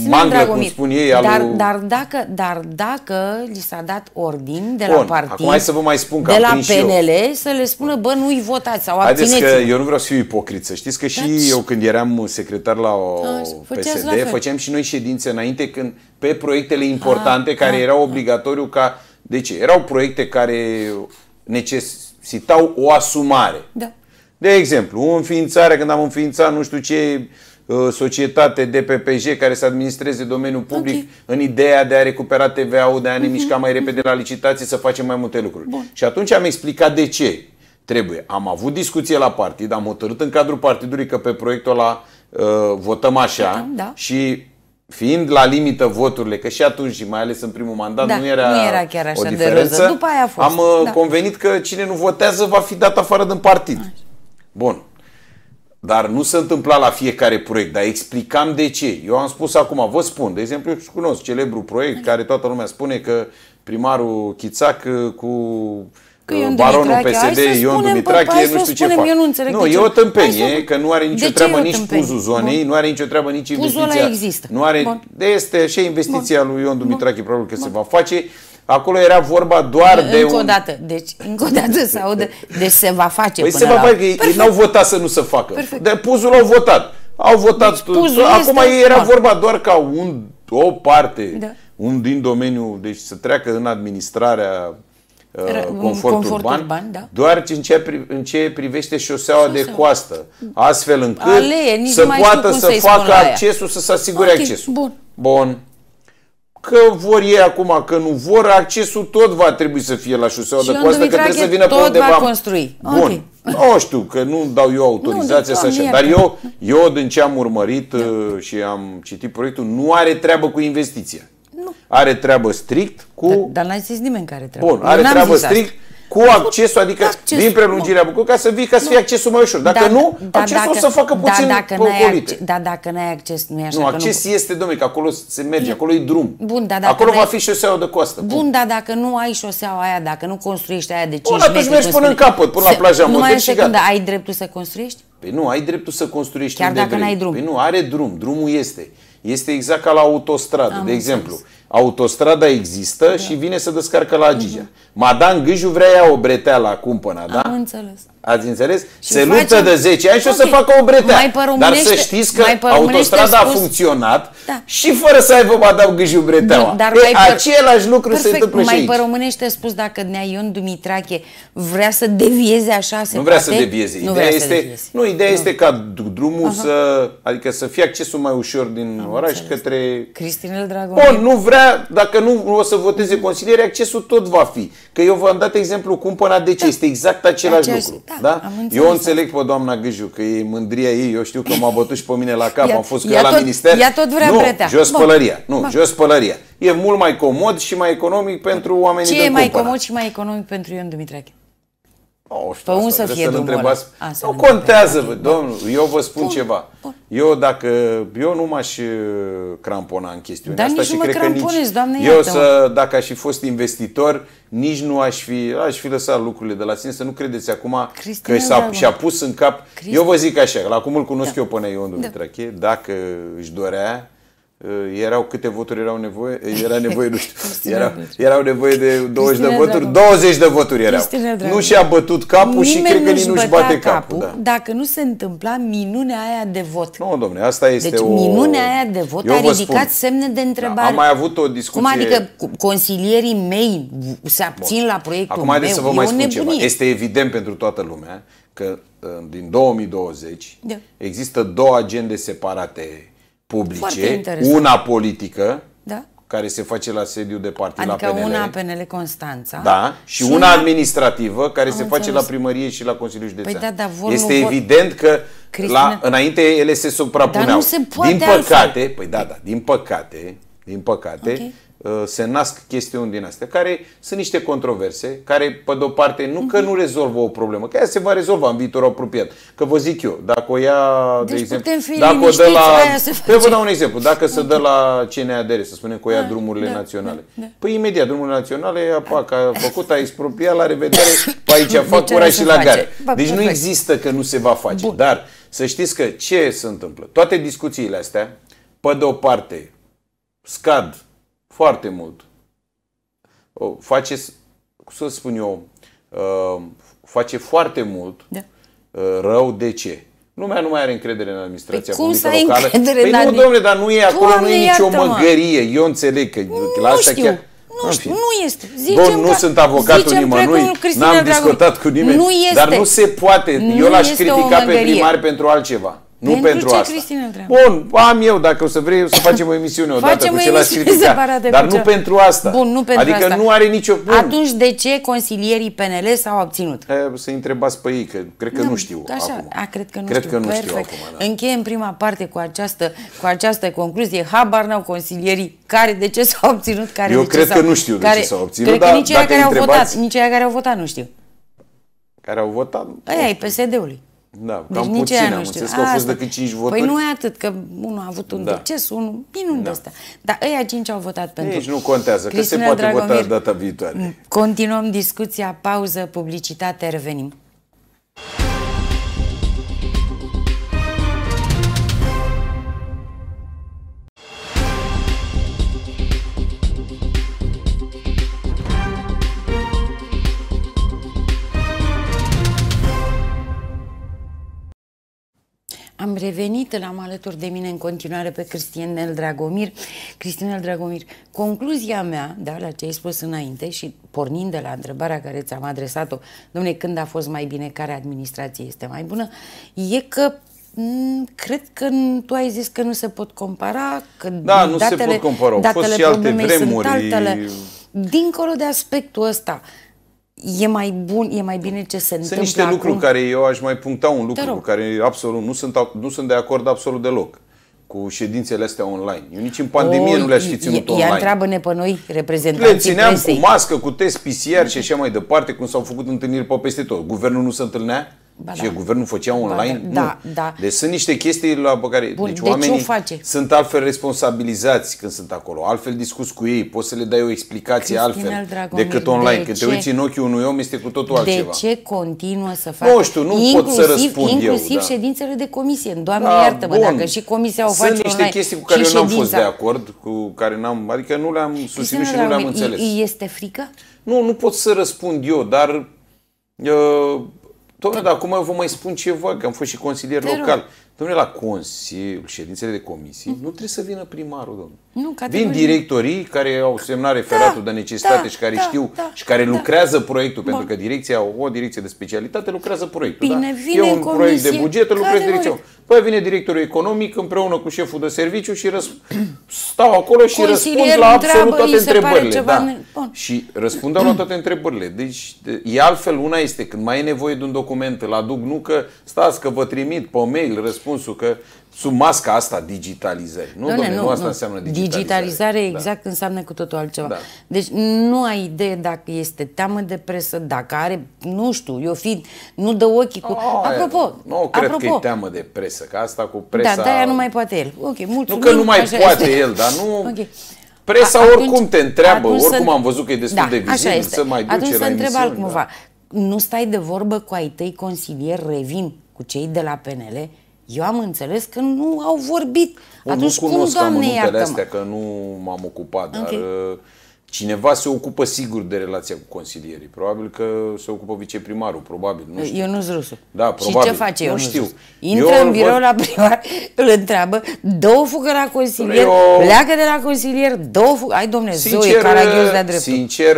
manglă, cum spun ei. Dar, alu... dar, dacă, dar dacă li s-a dat ordin de la partid, acum hai să vă mai spun că de la PNL, să le spună, bă, nu-i votați sau abțineți că eu nu vreau să fiu ipocrit, să știți că și dar... eu când eram secretar la o a, PSD, la făceam și noi ședințe înainte când pe proiectele importante a, care a, erau obligatoriu ca... De deci, ce? Erau proiecte care necesită sitau o asumare. Da. De exemplu, înființare, când am înființat nu știu ce uh, societate de PPJ care să administreze domeniul public okay. în ideea de a recupera TVA-ul, de a mhm. ne mișca mai repede mhm. la licitații, să facem mai multe lucruri. Bun. Și atunci am explicat de ce trebuie. Am avut discuție la partid, am hotărât în cadrul partidului că pe proiectul ăla uh, votăm așa da, da. și fiind la limită voturile, că și atunci, mai ales în primul mandat, da, nu, era nu era chiar așa o diferență, de După aia a fost. am uh, da. convenit că cine nu votează va fi dat afară din partid. Așa. Bun. Dar nu se întâmpla la fiecare proiect, dar explicam de ce. Eu am spus acum, vă spun, de exemplu, eu cunosc celebru proiect care toată lumea spune că primarul Chițac uh, cu că Ion baronul PSD Ion Dumitrache, nu știu ce fac. Eu nu, înțeleg nu e o tâmpenie, să... că nu are nicio treabă nici puzul zonei, Bun. nu are nicio treabă nici puzul investiția. există. Nu are... Bun. Este și investiția Bun. lui Ion Dumitrache, Bun. probabil că Bun. se va face. Acolo era vorba doar încă de Încă o dată, deci încă o dată se aude, deci se va face păi până se va face, că ei n-au votat să nu se facă. Perfect. Dar puzul au votat. Au votat. Deci, Acum este... era vorba doar ca un, o parte, da. un din domeniul, deci să treacă în administrarea confort, confort urban, urban da. doar în ce, în ce privește șoseaua, șoseaua. de coastă, astfel încât Alee, să poată să facă accesul, să se asigure okay, accesul. Bun. Bun. Că vor ei acum, că nu vor, accesul tot va trebui să fie la șoseaua și de coastă, că trebuie să vină pe undeva. va construi. Bun. Okay. Nu știu, că nu dau eu autorizația să așa, dar eu, eu din ce am urmărit da. Uh, și am citit proiectul, nu are treabă cu investiția. Are treabă strict cu... Dar, dar n-a zis nimeni care treabă. Bun, are treabă strict asta cu accesul, adică acces, din prelungirea Bucur, ca să vii, ca să fie accesul mai ușor. Dacă da, nu, da, accesul dacă, o să facă puțin da, dacă ocolite. Da, dacă n-ai acces, nu e așa. Nu, acces nu... este, domnule, că acolo se merge, e... acolo e drum. Bun, da, dacă acolo va fi șoseaua de costă. Bun, bun, dar dacă nu ai șoseaua aia, dacă nu construiești aia de 5 Bun, atunci mergi până în capăt, până la plaja Numai în secundă, ai dreptul să construiești? Păi nu, ai dreptul să construiești Chiar dacă n-ai drum. Păi nu, are drum, drumul este. Este exact ca la autostradă, de exemplu. Sens autostrada există da. și vine să descarcă la Gigea. Uh-huh. Madame Gâjul vrea ea o breteală acum până, da? Am înțeles. Ați înțeles? Și se luptă de 10 ani și okay. o să facă o bretea. Dar să știți că autostrada spus... a funcționat da. și fără să aibă madame Gâjiu breteaua. Da, dar e, mai Același lucru Perfect. se întâmplă mai și aici. Mai românește spus dacă Nea Ion Dumitrache vrea să devieze așa se Nu vrea poate? să devieze. Ideea nu vrea este, să devieze. Nu, ideea nu. este ca drumul Aha. să, adică să fie accesul mai ușor din Am oraș înțeles. către... Cristinel Dragomir. Bun, nu vrea, dacă nu o să voteze consiliere, accesul tot va fi. Că eu v-am dat exemplu cum cumpăna de ce da. este exact același Aceeași, lucru. Da, da? Eu înțeleg da. pe doamna Gâjiu că e mândria ei, eu știu că m-a bătut și pe mine la cap, ia, am fost cu ea tot, la minister. Ea tot vrea nu, pretea. jos Bun. pălăria. Nu, Bun. jos pălăria. E mult mai comod și mai economic pentru oamenii ce de Ce e mai cumpăna. comod și mai economic pentru Ion Dumitrache? Nu știu, pe un să fie să întrebați. Asta nu contează, vă, domnul, eu vă spun Bun. ceva. Bun. Eu dacă, eu nu m-aș uh, crampona în chestiunea Dar asta nici și nu cred că nici, doamne, eu să, dacă aș fi fost investitor, nici nu aș fi, aș fi lăsat lucrurile de la sine, să nu credeți acum Cristina că s-a, și-a pus în cap. Crist... Eu vă zic așa, la cum îl cunosc da. eu până Ion Dumitrache, da. dacă își dorea, Eh, erau câte voturi erau nevoie, eh, era nevoie, nu știu, era, erau nevoie de 20 Cristina de voturi, 20 de voturi erau. Nu și-a bătut capul Nimeni și cred că nici nu-și bate capul. capul da. Dacă nu se întâmpla minunea aia de vot. Nu, domne, asta este deci, o... minunea aia de vot Eu a ridicat spun. semne de da, întrebare. Am mai avut o discuție... Cum adică consilierii mei se abțin Bun. la proiectul Acum, meu? Acum să vă mai spun nebunie. ceva. Este evident pentru toată lumea că eh, din 2020 da. există două agende separate publice, una politică, da? care se face la sediu de partid adică la PNL. una PNL Constanța. Da, și, și una administrativă care se înțeles. face la primărie și la Consiliul păi Județean. Păi da, da, vor, este vor... evident că Cristina... la, înainte ele se suprapuneau. Dar nu se poate din păcate, păi da, da, din păcate, din păcate, okay. Uh, se nasc chestiuni din astea, care sunt niște controverse, care, pe de-o parte, nu că mhm. nu rezolvă o problemă, că ea se va rezolva în viitor apropiat. Că vă zic eu, dacă o ia, deci de exemplu, dacă o dă la... Pe vă dau un exemplu, dacă se dă la CNADR, să spunem că o ia da, drumurile da, naționale. Da, da. Păi imediat, drumurile naționale, că a făcut, a expropiat, la revedere, pe aici, deci fac curaj și la gare. Deci nu există că nu se va face. Bun. Dar să știți că ce se întâmplă? Toate discuțiile astea, pe de o parte, scad foarte mult. Face, cum să spun eu, uh, face foarte mult da. Uh, rău. De ce? Lumea nu mai are încredere în administrația păi publică locală. Încredere păi nu, domnule, dar nu e acolo, nu e nicio măgărie. Eu înțeleg că nu, la asta știu. chiar... Nu, știu, nu este. Zicem Bun, nu sunt avocatul nimănui, n-am discutat cu nimeni, nu este. dar nu se poate. Nu Eu l-aș critica pe primar pentru altceva. Nu pentru, pentru ce, asta. Bun, am eu, dacă o să vrei, o să facem o emisiune odată facem cu ceilalți criticat. Dar nu pentru asta. Bun, nu pentru adică asta. nu are nicio... Bun. Atunci de ce consilierii PNL s-au obținut? Să întrebați pe ei, că cred că nu, nu știu așa, acum. A, cred că nu cred știu. Că nu Perfect. știu acum, da. Încheiem prima parte cu această, cu această concluzie. Habar n-au consilierii care de ce s-au obținut, care Eu de cred ce că nu știu care, de ce s-au obținut, cred dar că nici dacă care au votat, nici aia care au votat nu știu. Care au votat? Aia e PSD-ului. Da, deci cam nici puțin am nu știu. înțeles că au fost decât 5 păi voturi. Păi nu e atât, că unul a avut un da. deces, unul minun da. de asta. Dar ăia 5 au votat pentru. Deci nu contează, Cristina că se poate Dragomir, vota data viitoare. Continuăm discuția, pauză, publicitate, revenim. Am revenit, l-am alături de mine în continuare pe Cristianel Dragomir. Cristianel Dragomir, concluzia mea, da, la ce ai spus înainte și pornind de la întrebarea care ți-am adresat-o, domnule, când a fost mai bine, care administrație este mai bună, e că mm, cred că tu ai zis că nu se pot compara, că da, nu datele, se pot compara. Datele fost și alte vremuri. Sunt altele, dincolo de aspectul ăsta, uh, e mai bun, e mai bine ce se sunt întâmplă Sunt niște lucruri care eu aș mai puncta un lucru cu care absolut nu sunt, nu sunt de acord absolut deloc cu ședințele astea online. Eu nici în pandemie o, oh, nu le-aș fi ținut online. Ea întreabă-ne pe noi, reprezentanții Le țineam presei. cu mască, cu test PCR și așa mai departe, cum s-au făcut întâlniri pe peste tot. Guvernul nu se întâlnea, Ba, și da. guvernul făcea online? Ba, da, da, nu. da. Deci sunt niște chestii la pe care... Bun, deci oamenii o face. sunt altfel responsabilizați când sunt acolo, altfel discuți cu ei, poți să le dai o explicație Cristina altfel Dragomir, decât online. De când ce? te uiți în ochii unui om este cu totul altceva. De ce continuă să facă? Nu știu, nu inclusiv, pot să răspund Inclusiv eu, da. ședințele de comisie. Doamne da, iartă-mă, bun. dacă și comisia o face Sunt niște online, chestii cu care eu n-am ședința. fost de acord, cu care n-am, adică nu le-am susținut Cristina și nu le-am înțeles. este frică? Nu, nu pot să răspund eu, dar... Uh, Domnule, dar acum eu vă mai spun ceva, că am fost și consilier local. Domnule, la Consiliul, ședințele de comisii, mm-hmm. nu trebuie să vină primarul, domnule. Nu, Vin directorii care au semnat referatul da, de necesitate da, și care da, știu da, și care da. lucrează proiectul, Bun. pentru că direcția, o direcție de specialitate lucrează proiectul. Bine, da? vine e un comisie, proiect de buget, lucrez direcția. Păi vine directorul economic împreună cu șeful de serviciu și răs... stau acolo și răspund la absolut toate întrebările. Da. Bun. Și răspund la toate întrebările. Deci e altfel, una este când mai e nevoie de un document, îl aduc, nu că stați că vă trimit pe mail răspunsul că sub masca asta digitalizări. Nu, domnule, nu, nu asta nu. înseamnă digitalizare. Digitalizare da. exact înseamnă cu totul altceva. Da. Deci nu ai idee dacă este teamă de presă, dacă are, nu știu, eu fi, nu dă ochii cu... Oh, apropo, nu apropo. cred apropo. că e teamă de presă, că asta cu presa... Da, dar aia nu mai poate el. Ok, mulțumim. Nu că nu mai așa poate este. el, dar nu... Okay. Presa A, atunci, oricum te întreabă, oricum să... am văzut că e destul da, de vizibil, să mai duce atunci la să întreb altcumva. Da. Nu stai de vorbă cu ai tăi consilier, revin cu cei de la PNL, eu am înțeles că nu au vorbit. Bun, Atunci nu cunosc cum, Doamne, iartă astea, că nu m-am ocupat, dar okay. Uh, cineva se ocupă sigur de relația cu consilierii. Probabil că se ocupă viceprimarul, probabil, nu știu. nu-s rusul. Da, probabil. Și ce face nu știu. Rusu? Intră Eu în birou văd... la primar, îl întreabă, două fugă la consilier, Eu... pleacă de la consilier, Două. fugă... Ai, domne, sincer, zoe, Caraghios de-a dreptul. Sincer,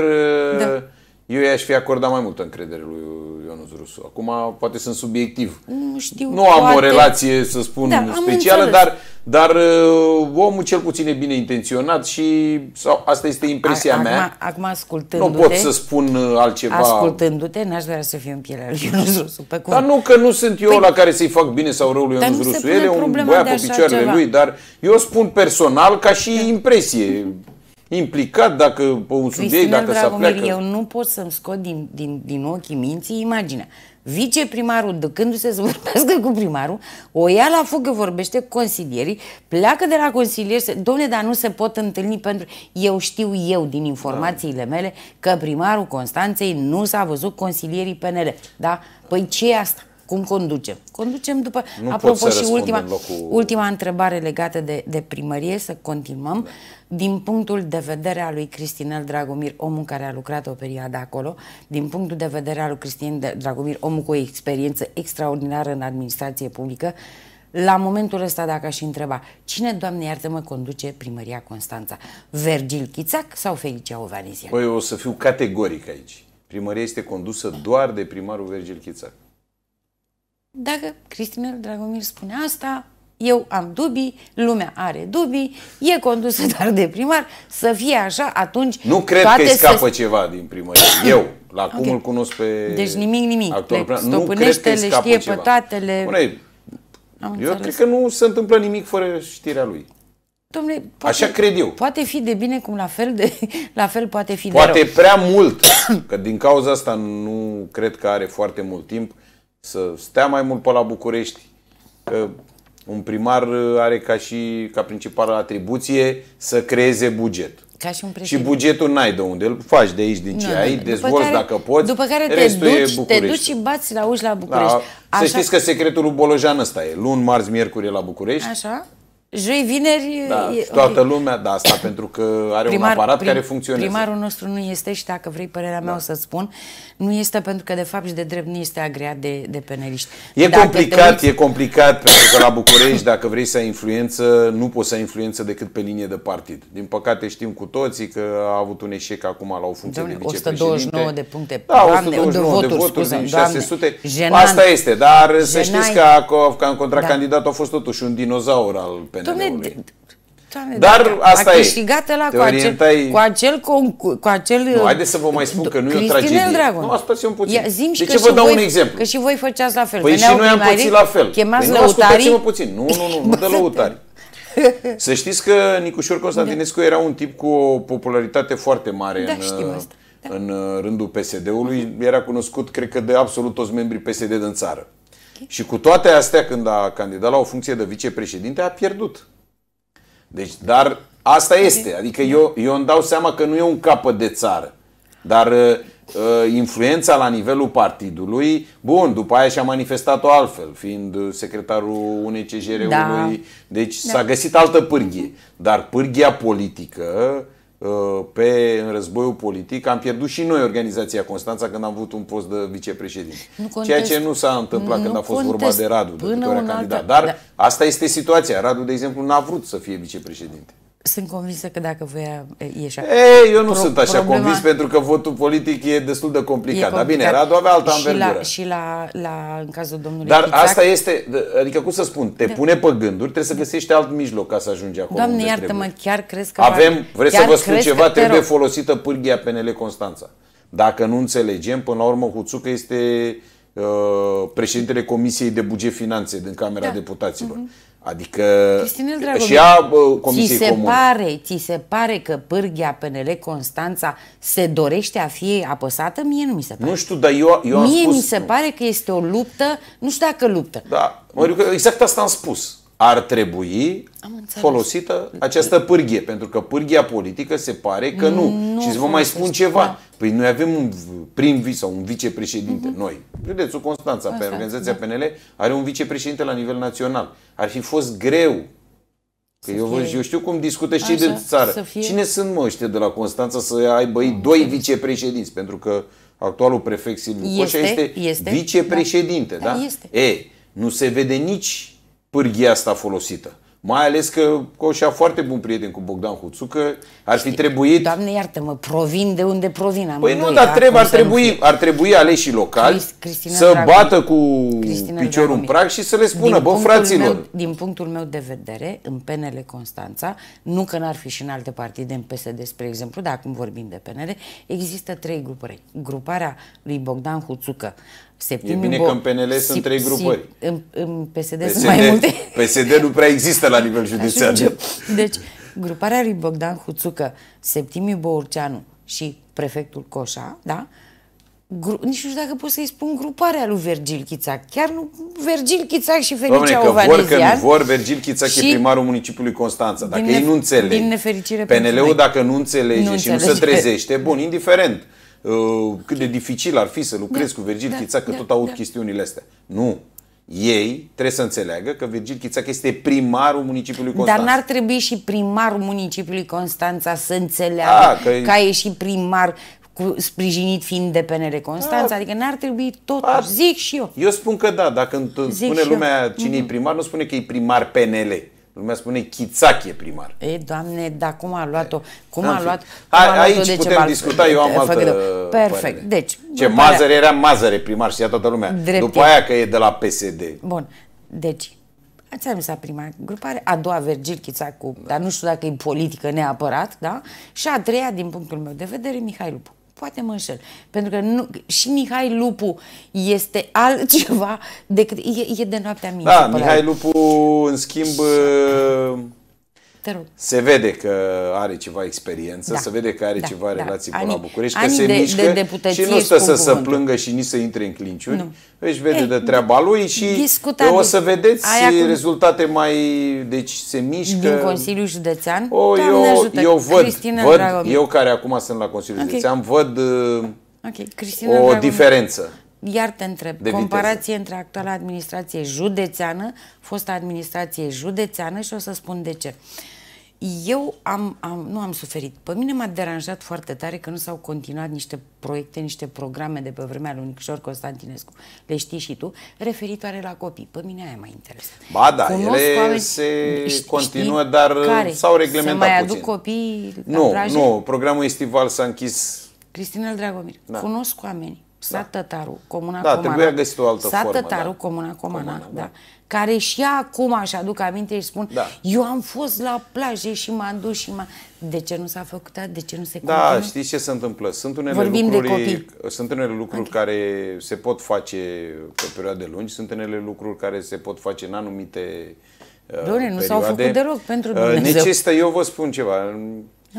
da uh, eu i-aș fi acordat mai multă încredere lui Ionuț Rusu. Acum, poate sunt subiectiv. Nu știu. Nu am poate... o relație, să spun, da, specială, dar, dar uh, omul cel puțin e bine intenționat și sau, asta este impresia mea. Acum, ascultându-te... Nu pot să spun uh, altceva. Ascultându-te, n-aș vrea să fiu în pielea lui Ionuț Rusu. Pe cum? Dar nu că nu sunt eu păi... la care să-i fac bine sau rău lui Ionuț Rusu. El e un băiat pe picioarele ceva. lui, dar eu spun personal ca și da. impresie implicat dacă pe un subiect, Cristina dacă se pleacă. eu nu pot să-mi scot din, din, din ochii minții imaginea. Viceprimarul, ducându-se să vorbească cu primarul, o ia la fugă, vorbește cu consilierii, pleacă de la consilieri, domne, dar nu se pot întâlni pentru... Eu știu eu din da. informațiile da. mele că primarul Constanței nu s-a văzut consilierii PNL. Da? Păi ce e asta? Cum conducem? Conducem după... Nu Apropo și ultima, în locul... ultima întrebare legată de, de primărie, să continuăm. Da. Din punctul de vedere al lui Cristinel Dragomir, omul care a lucrat o perioadă acolo, din punctul de vedere al lui Cristinel Dragomir, omul cu o experiență extraordinară în administrație publică, la momentul ăsta, dacă aș întreba, cine, Doamne iartă-mă, conduce primăria Constanța? Vergil Chițac sau Felicia Ovanesian? Păi, o să fiu categoric aici. Primăria este condusă doar de primarul Vergil Chițac. Dacă Cristinel Dragomir spune asta, eu am dubii, lumea are dubii, e condusă doar de primar, să fie așa, atunci... Nu cred că scapă se... ceva din primărie. Eu, la cum îl cunosc pe... Deci nimic, nimic. le nu cred că le știe ceva. pe toate, le... Bune, am eu înțeles. cred că nu se întâmplă nimic fără știrea lui. Domnule, poate, Așa cred eu. Poate fi de bine cum la fel, de, la fel poate fi poate de rău. Poate prea mult, că din cauza asta nu cred că are foarte mult timp să stea mai mult pe la București, că un primar are ca și ca principală atribuție să creeze buget. Ca și un Și bugetul n-ai de unde, îl faci de aici, din ce nu, ai, dezvolți dacă poți, După care te duci, te duci și bați la uși la da, București. Da. Așa... Să știți că secretul lui Bolojan ăsta e, luni, marți, miercuri e la București, Așa. Joi, vineri... Da, e, și toată lumea de asta, pentru că are primar, un aparat prim, care funcționează. Primarul nostru nu este, și dacă vrei părerea mea da. o să spun, nu este pentru că, de fapt, și de drept nu este agreat de, de peneliști. E dacă complicat, uiți... e complicat, pentru că la București, dacă vrei să ai influență, nu poți să ai influență decât pe linie de partid. Din păcate știm cu toții că a avut un eșec acum la o funcție doamne, de vicepreședinte. 129 de puncte, da, 129 de voturi, de voturi scuze, 600. Doamne, asta este, dar Jenai. să știți că, că în contracandidat da. a fost totuși un dinozaur al PNL. Domne, Doamne, Dar asta a câștigat e. cu, orientai... acel, cu acel concurs, cu acel... Nu, haideți să vă mai spun că nu e o tragedie. Dragon. Nu, ascultați un puțin. Ia, și de ce vă dau voi, un exemplu? Că și voi făceați la fel. Păi Veneau și noi am pățit la fel. Chemați păi lăutarii. Nu, puțin. Nu, nu, nu, nu dă lăutari. Să știți că Nicușor Constantinescu era un tip cu o popularitate foarte mare da, în, Da. în rândul PSD-ului. Era cunoscut, cred că, de absolut toți membrii PSD din țară. Și cu toate astea, când a candidat la o funcție de vicepreședinte, a pierdut. Deci, dar asta este. Adică eu, eu îmi dau seama că nu e un capăt de țară. Dar uh, uh influența la nivelul partidului, bun, după aia și-a manifestat-o altfel, fiind secretarul unei CJR-ului. Da. Deci da. s-a găsit altă pârghie. Dar pârghia politică Uh, pe, în războiul politic. Am pierdut și noi organizația Constanța când am avut un post de vicepreședinte. contest, Ceea ce nu s-a întâmplat nu când a fost vorba de Radu, de câte candidat. Altă... Dar da. asta este situația. Radu, de exemplu, n-a vrut să fie vicepreședinte. Sunt convinsă că dacă voia ieșa. Ei, eu nu Pro- sunt așa problema... convins pentru că votul politic e destul de complicat. complicat. Dar bine, Radu avea altă și La, și la, la, în cazul domnului Dar Chițac, asta este, adică cum să spun, te da. pune pe gânduri, trebuie să găsești alt mijloc ca să ajungi acolo. Doamne, iartă-mă, chiar crezi că... Avem, vreți să vă spun ceva, trebuie rog. folosită pârghia PNL Constanța. Dacă nu înțelegem, până la urmă, Huțucă este uh, președintele Comisiei de Buget Finanțe din Camera da. Deputaților. Uh-huh. Adică și ea comisiei ți se Pare, ți se pare că pârghia PNL Constanța se dorește a fi apăsată? Mie nu mi se pare. Nu știu, dar eu, eu Mie am spus... mi se nu. pare că este o luptă, nu știu dacă luptă. Da, exact asta am spus ar trebui folosită această pârghie, pentru că pârghia politică se pare că nu. nu și vă mai spun ceva. Da. Păi noi avem un prim vice sau un vicepreședinte. Uh-huh. Noi, Credeți-o, Constanța, Asta, pe organizația da. PNL, are un vicepreședinte la nivel național. Ar fi fost greu. Că eu, fie... eu știu cum discută și de țară. Cine sunt mă ăștia de la Constanța să aibă ei doi vicepreședinți? Pentru că actualul prefect Silviu Coșa este, este da. vicepreședinte. Da. Da? Da, este. E, nu se vede nici pârghia asta folosită. Mai ales că Coșa foarte bun prieten cu Bogdan Huțucă, ar fi trebuit... Doamne iartă-mă, provin de unde provin. Am păi nu, dar trebuie, ar, trebui, ar trebui aleșii locali Cristina să Dragomir. bată cu Cristina piciorul Dragomir. în prag și să le spună, din bă, fraților... Meu, din punctul meu de vedere, în PNL Constanța, nu că n-ar fi și în alte partide, în PSD, spre exemplu, dar acum vorbim de PNL, există trei grupări. Gruparea lui Bogdan Huțucă, se e bine Bo- că în PNL si, sunt trei grupări. Si, în, în PSD, PSD sunt mai multe. PSD nu prea există la nivel județean. Ajunge. Deci, gruparea lui Bogdan Huțucă, Septimiu Bourceanu și prefectul Coșa, da? Gru- nici nu știu dacă pot să-i spun gruparea lui Vergil Chițac. Chiar nu Vergil Chițac și Felicia Doamne, că vor, că nu vor, Vergil Chițac și e primarul municipiului Constanța. Dacă ei nu înțeleg, din nefericire PNL-ul dacă nu înțelege nu și înțelege. nu se trezește, bun, indiferent Uh, cât de dificil ar fi să lucrezi da, cu Virgil da, Chițac, că da, tot aud da. chestiunile astea. Nu. Ei trebuie să înțeleagă că Virgil Chițac este primarul municipiului Constanța. Dar n-ar trebui și primarul municipiului Constanța să înțeleagă A, ah, că, că e și primar cu, sprijinit fiind de PNR Constanța, A, ah, adică n-ar trebui tot, A, zic și eu. Eu spun că da, dacă îmi spune lumea cine mm-hmm. e mhm. primar, nu spune că e primar PNL. Lumea spune Chițache primar. Ei, doamne, dar cum a luat-o? Cum a luat cum a, Aici de putem ceva discuta, eu am altă rău. Perfect. Părere. Deci, Ce, Mazăre era Mazăre primar, ia toată lumea. Drept După aia că e de la PSD. Bun. Deci, ați ajuns la prima grupare, a doua Vergil Chițacu, da. dar nu știu dacă e politică neapărat, da? Și a treia, din punctul meu de vedere, Mihai Lupu poate mă înșel, pentru că nu, și Mihai Lupu este altceva decât, e, e de noaptea mică. Da, păi. Mihai Lupu, în schimb... Și... Te rog. Se vede că are ceva experiență, da. se vede că are da. ceva da. relații da. cu la București, Anii că se de, mișcă de, de și nu stă să se plângă și nici să intre în clinciuni. Nu. Își vede Ei, de treaba lui și discutabil. o să vedeți Aia rezultate mai... Deci se mișcă... Din Consiliul Județean? O, eu, ajută, eu văd, văd eu care acum sunt la Consiliul okay. Județean, văd uh, okay. o Dragomir. diferență iar te întreb, de comparație viteză. între actuala administrație județeană, fosta administrație județeană și o să spun de ce. Eu am, am, nu am suferit. Pe mine m-a deranjat foarte tare că nu s-au continuat niște proiecte, niște programe de pe vremea lui Nicșor Constantinescu, le știi și tu, referitoare la copii. Pe mine aia mai a interesat. Ba da, Cunosc ele oameni, se știi, continuă, dar s-au reglementat se mai puțin. copii Nu, braje? nu, programul estival s-a închis. Cristina Dragomir, da. cunosc oameni Sat da. Tătaru, Comuna da, Comana. Da, trebuia găsit o altă Sat formă. Sat Tătaru, da. Comuna Comana, Comana da. da care și ea acum își aduc aminte și spun da. eu am fost la plajă și m-am dus și m-am... De ce nu s-a făcut De ce nu se Da, continuă? știi ce se întâmplă? Sunt unele Vorbim lucruri, de copii. Sunt unele lucruri okay. Adică- care se pot face pe perioade lungi, sunt unele lucruri care se pot face în anumite uh, Doamne, nu s-au făcut deloc pentru uh, Dumnezeu. Necesită, eu vă spun ceva,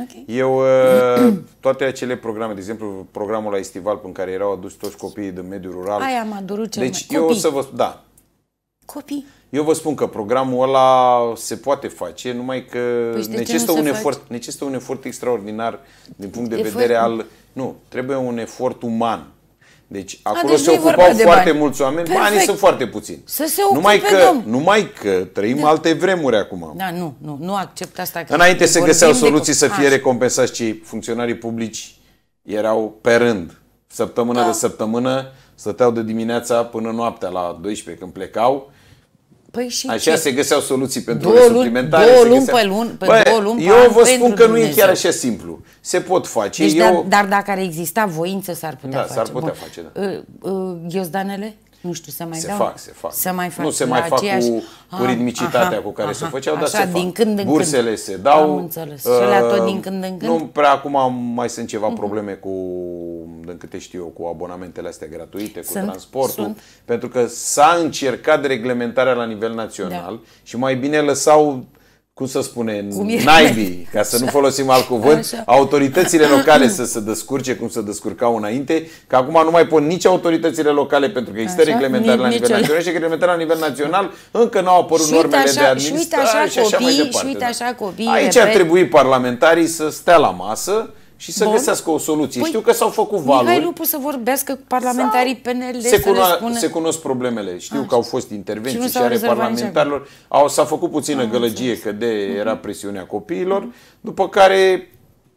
Okay. Eu, uh, toate acele programe, de exemplu, programul la estival în care erau adus toți copiii din mediul rural. Aia m-a durut cel Deci mai... eu o să vă... spun. Da, copii. Eu vă spun că programul ăla se poate face, numai că păi necesită, un efort, necesită un efort extraordinar din punct de efort? vedere al... Nu, trebuie un efort uman. Deci acolo A, deci se ocupau de foarte bani. mulți oameni, Perfect. banii sunt foarte puțini. Să se numai că, numai că trăim da. alte vremuri acum. Da, nu, nu, nu accept asta. Că Înainte se găseau soluții de... să fie Așa. Ah. recompensați cei funcționarii publici erau pe rând, săptămână da. de săptămână, stăteau de dimineața până noaptea la 12 când plecau Păi și așa ce? se găseau soluții pentru două luni, suplimentare. Două luni găseau... pe luni, pe Bă, două luni Eu vă spun că nu Dumnezeu. e chiar așa simplu. Se pot face. Deci, eu... dar, dar dacă ar exista voință, s-ar putea da, face. Da, s-ar putea Bun. face, da. Uh, uh Ghiozdanele? nu știu, să mai se dau, fac, se fac. Să mai fac. Nu se mai fac aceeași... cu, ah, cu ritmicitatea aha, cu care aha, se făceau, așa, se fac. din Când în Bursele când. se dau. Am înțeles. Uh, tot din uh, când în când. Nu prea acum mai sunt ceva mhm. probleme cu, din câte știu eu, cu abonamentele astea gratuite, cu sunt, transportul, sunt. pentru că s-a încercat reglementarea la nivel național da. și mai bine lăsau cum să spune, cum naibii, ca să nu folosim alt cuvânt, Așa. autoritățile locale să se descurce cum se descurcau înainte, că acum nu mai pun nici autoritățile locale, pentru că există reglementare la nivel național și reglementare la nivel național încă nu au apărut normele așa, de administrare și, uite așa, și așa copii, mai departe. Și uite da. așa copii, Aici repet. ar trebui parlamentarii să stea la masă și să Bun. găsească o soluție. Păi, Știu că s-au făcut valuri. Mihai Lupu să vorbească cu parlamentarii PNL se, cuno- să spună... se cunosc problemele. Știu Așa. că au fost intervenții și, și ale parlamentarilor. Au, s-a făcut puțină Am gălăgie înțeles. că de mhm. era presiunea copiilor, după care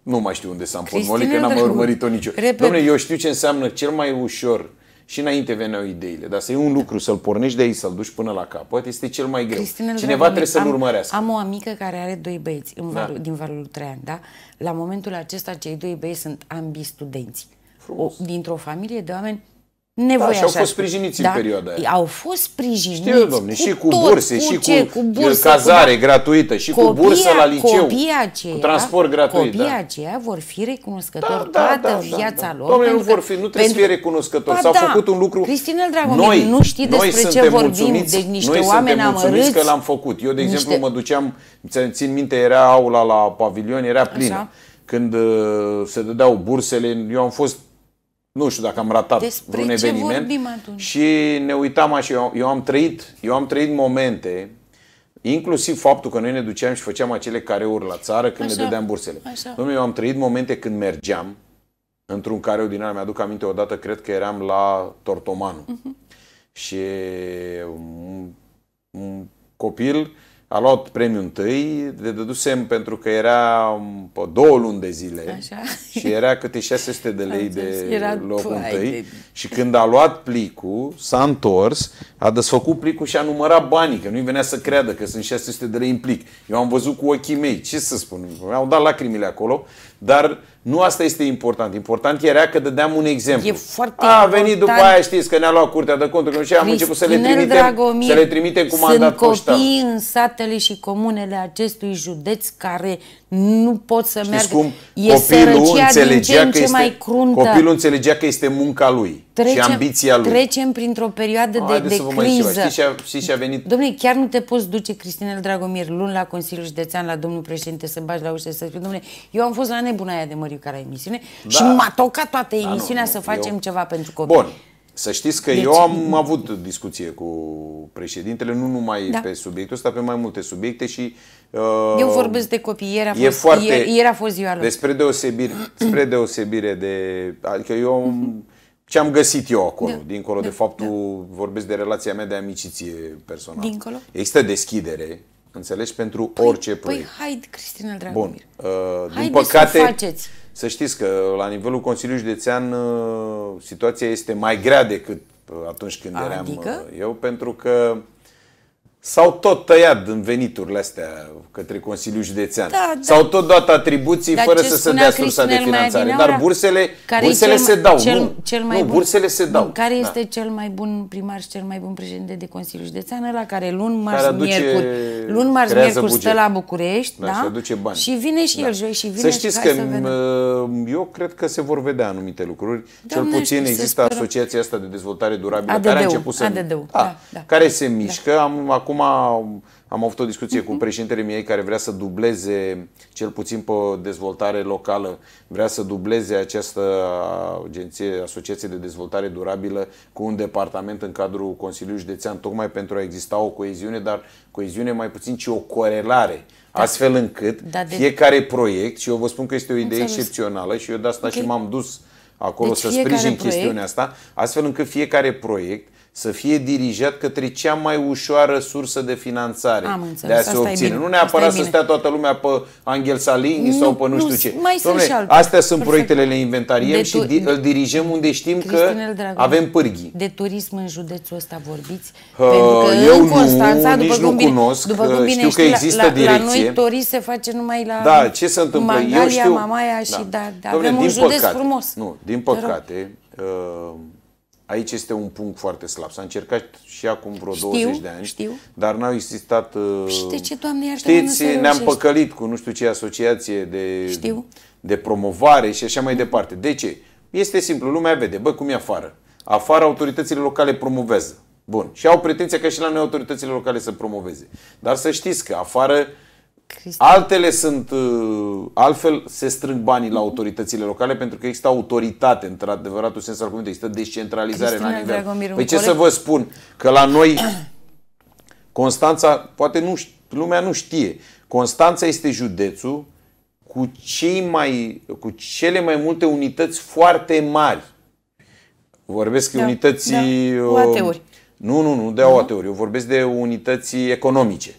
nu mai știu unde s-a împotmolit, că n-am mai urmărit-o nicio. Domnule, eu știu ce înseamnă cel mai ușor și înainte veneau ideile, dar să iei un lucru, să-l pornești de aici, să-l duci până la capăt, este cel mai greu. Cristina Cineva trebuie să-l urmărească. Am, am o amică care are doi băieți în da. din valul 3 ani, da? La momentul acesta, cei doi băieți sunt ambii studenți. O, dintr-o familie de oameni nevoie da, și au fost sprijiniți da? în perioada aia. Au fost sprijiniți Știu, domne, cu și cu tot, burse, cu și ce? cu, cu burse, cazare cu, gratuită, și copia, cu bursă la liceu, aceea, cu transport gratuit. Copiii da. aceia vor fi recunoscători da, da, toată da, da, viața da, da. lor. Domnule, nu vor fi, nu trebuie pentru... să fie recunoscători. S-au da. făcut un lucru... Cristina Dragomir, noi, nu știi despre ce vorbim, deci niște noi oameni amărâți. că l-am făcut. Eu, de exemplu, mă duceam, țin minte, era aula la pavilion, era plină. Când uh, se dădeau bursele, eu am fost nu știu dacă am ratat Despre eveniment. ce eveniment. Și ne uitam așa, eu, eu am trăit, eu am trăit momente Inclusiv faptul că noi ne duceam și făceam acele careuri la țară când așa, ne dădeam bursele. Domnule, eu am trăit momente când mergeam într-un careu din ăla, mi-aduc aminte odată, cred că eram la Tortomanu. Uh-huh. Mhm. Și un, un copil a luat premiul întâi, de dădusem pentru că era două luni de zile Așa. și era câte 600 de lei de era locul întâi de... și când a luat plicul, s-a întors, a desfăcut plicul și a numărat banii, că nu-i venea să creadă că sunt 600 de lei în plic. Eu am văzut cu ochii mei, ce să spun, mi-au dat lacrimile acolo dar nu asta este important. Important era că dădeam un exemplu. E foarte a, a venit după aia, știți, că ne-a luat curtea de conturi, că nu știu, am început să le trimitem, Dragomir, să le trimitem cu mandat Sunt copii poștal. în satele și comunele acestui județ care nu pot să Știți meargă. Cum? E copilul înțelegea în că este, mai cruntă. Copilul înțelegea că este munca lui trecem, și ambiția lui. Trecem printr-o perioadă de, de criză. știți, ce a, știi ce a venit? Domnule, chiar nu te poți duce, Cristinel Dragomir, luni la Consiliul Județean, la domnul președinte, să bagi la ușă să spui, domnule, eu am fost la nebuna aia de măriu care emisiune da. și m-a tocat toată emisiunea da, nu, nu, să facem eu... ceva pentru copii. Bun. Să știți că deci... eu am avut discuție cu președintele, nu numai da. pe subiectul ăsta, pe mai multe subiecte și... Uh, eu vorbesc de copii, ieri a fost, e foarte, ieri, a fost ziua lor. Despre deosebire, spre deosebire de... Adică eu am, ce am găsit eu acolo, da. dincolo da. de faptul, da. vorbesc de relația mea de amiciție personală. Dincolo? Există deschidere, înțelegi, pentru păi, orice păi proiect. Păi, hai, Cristina Dragomir. Bun. Uh, din păcate, să faceți. Să știți că la nivelul Consiliului Județean uh, situația este mai grea decât uh, atunci când adică? eram uh, eu, pentru că S-au tot tăiat din veniturile astea către Consiliul Județean. Da, da. S-au tot dat atribuții dar fără să se dea sursa de finanțare. Dar bursele, care bursele cel, se dau. Cel, nu, cel mai nu bun, bursele se dau. care da. este da. cel mai bun primar și cel mai bun președinte de Consiliul Județean? la care luni, marți, care aduce, miercuri, luni, marți, miercuri stă la București da, da? Și, bani. și vine și da. el joi și vine Să știți și că să mm, ă, eu cred că se vor vedea anumite lucruri. Doamne, cel puțin există asociația asta de dezvoltare durabilă care a început să... Da, da, care se mișcă. Am acum Acum am avut o discuție cu mhm. președintele miei care vrea să dubleze, cel puțin pe dezvoltare locală, vrea să dubleze această agenție, Asociație de Dezvoltare Durabilă cu un departament în cadrul Consiliului Județean, tocmai pentru a exista o coeziune, dar coeziune mai puțin, ci o corelare da. astfel încât da, de... fiecare proiect, și eu vă spun că este o idee Înțeles. excepțională și eu de asta okay. și m-am dus acolo deci să sprijin proiect... chestiunea asta, astfel încât fiecare proiect să fie dirijat către cea mai ușoară sursă de finanțare. Am înțeles, de a se obține. Nu neapărat să stea toată lumea pe Angel Salini nu, sau pe nu, nu știu ce. Mai Dom'le, sunt alte. Astea sunt Perfect. proiectele, le inventariem de și di- îl dirijăm unde știm că Dragoș, avem pârghii. De turism în județul ăsta vorbiți? Uh, Pentru că eu în Constanța, nu, după nici cum bine, cunosc, după cum bine știu că există la, direcție. La noi turism se face numai la Da, ce se întâmplă? Mangalia, eu știu, Mamaia și da, da, da Domne, avem un județ frumos. Nu, din păcate, ă, Aici este un punct foarte slab. S-a încercat și acum vreo știu, 20 de ani, știu. dar n-au existat... Știi păi uh, ce, Doamne, iartă, știți, ne-am păcălit cu nu știu ce asociație de, știu. de promovare și așa mai mm. departe. De ce? Este simplu, lumea vede, bă, cum e afară. Afară autoritățile locale promovează. Bun. Și au pretenția că și la noi autoritățile locale să promoveze. Dar să știți că afară Cristian. Altele sunt, uh, altfel se strâng banii la autoritățile locale pentru că există autoritate, într-adevăratul sens al cuvântului, există descentralizare Cristina la nivel. păi ce coleg... să vă spun, că la noi Constanța, poate nu, lumea nu știe, Constanța este județul cu, cei mai, cu cele mai multe unități foarte mari. Vorbesc da, unității... Da, uh, Nu, nu, nu, de uh-huh. teorie. Eu vorbesc de unități economice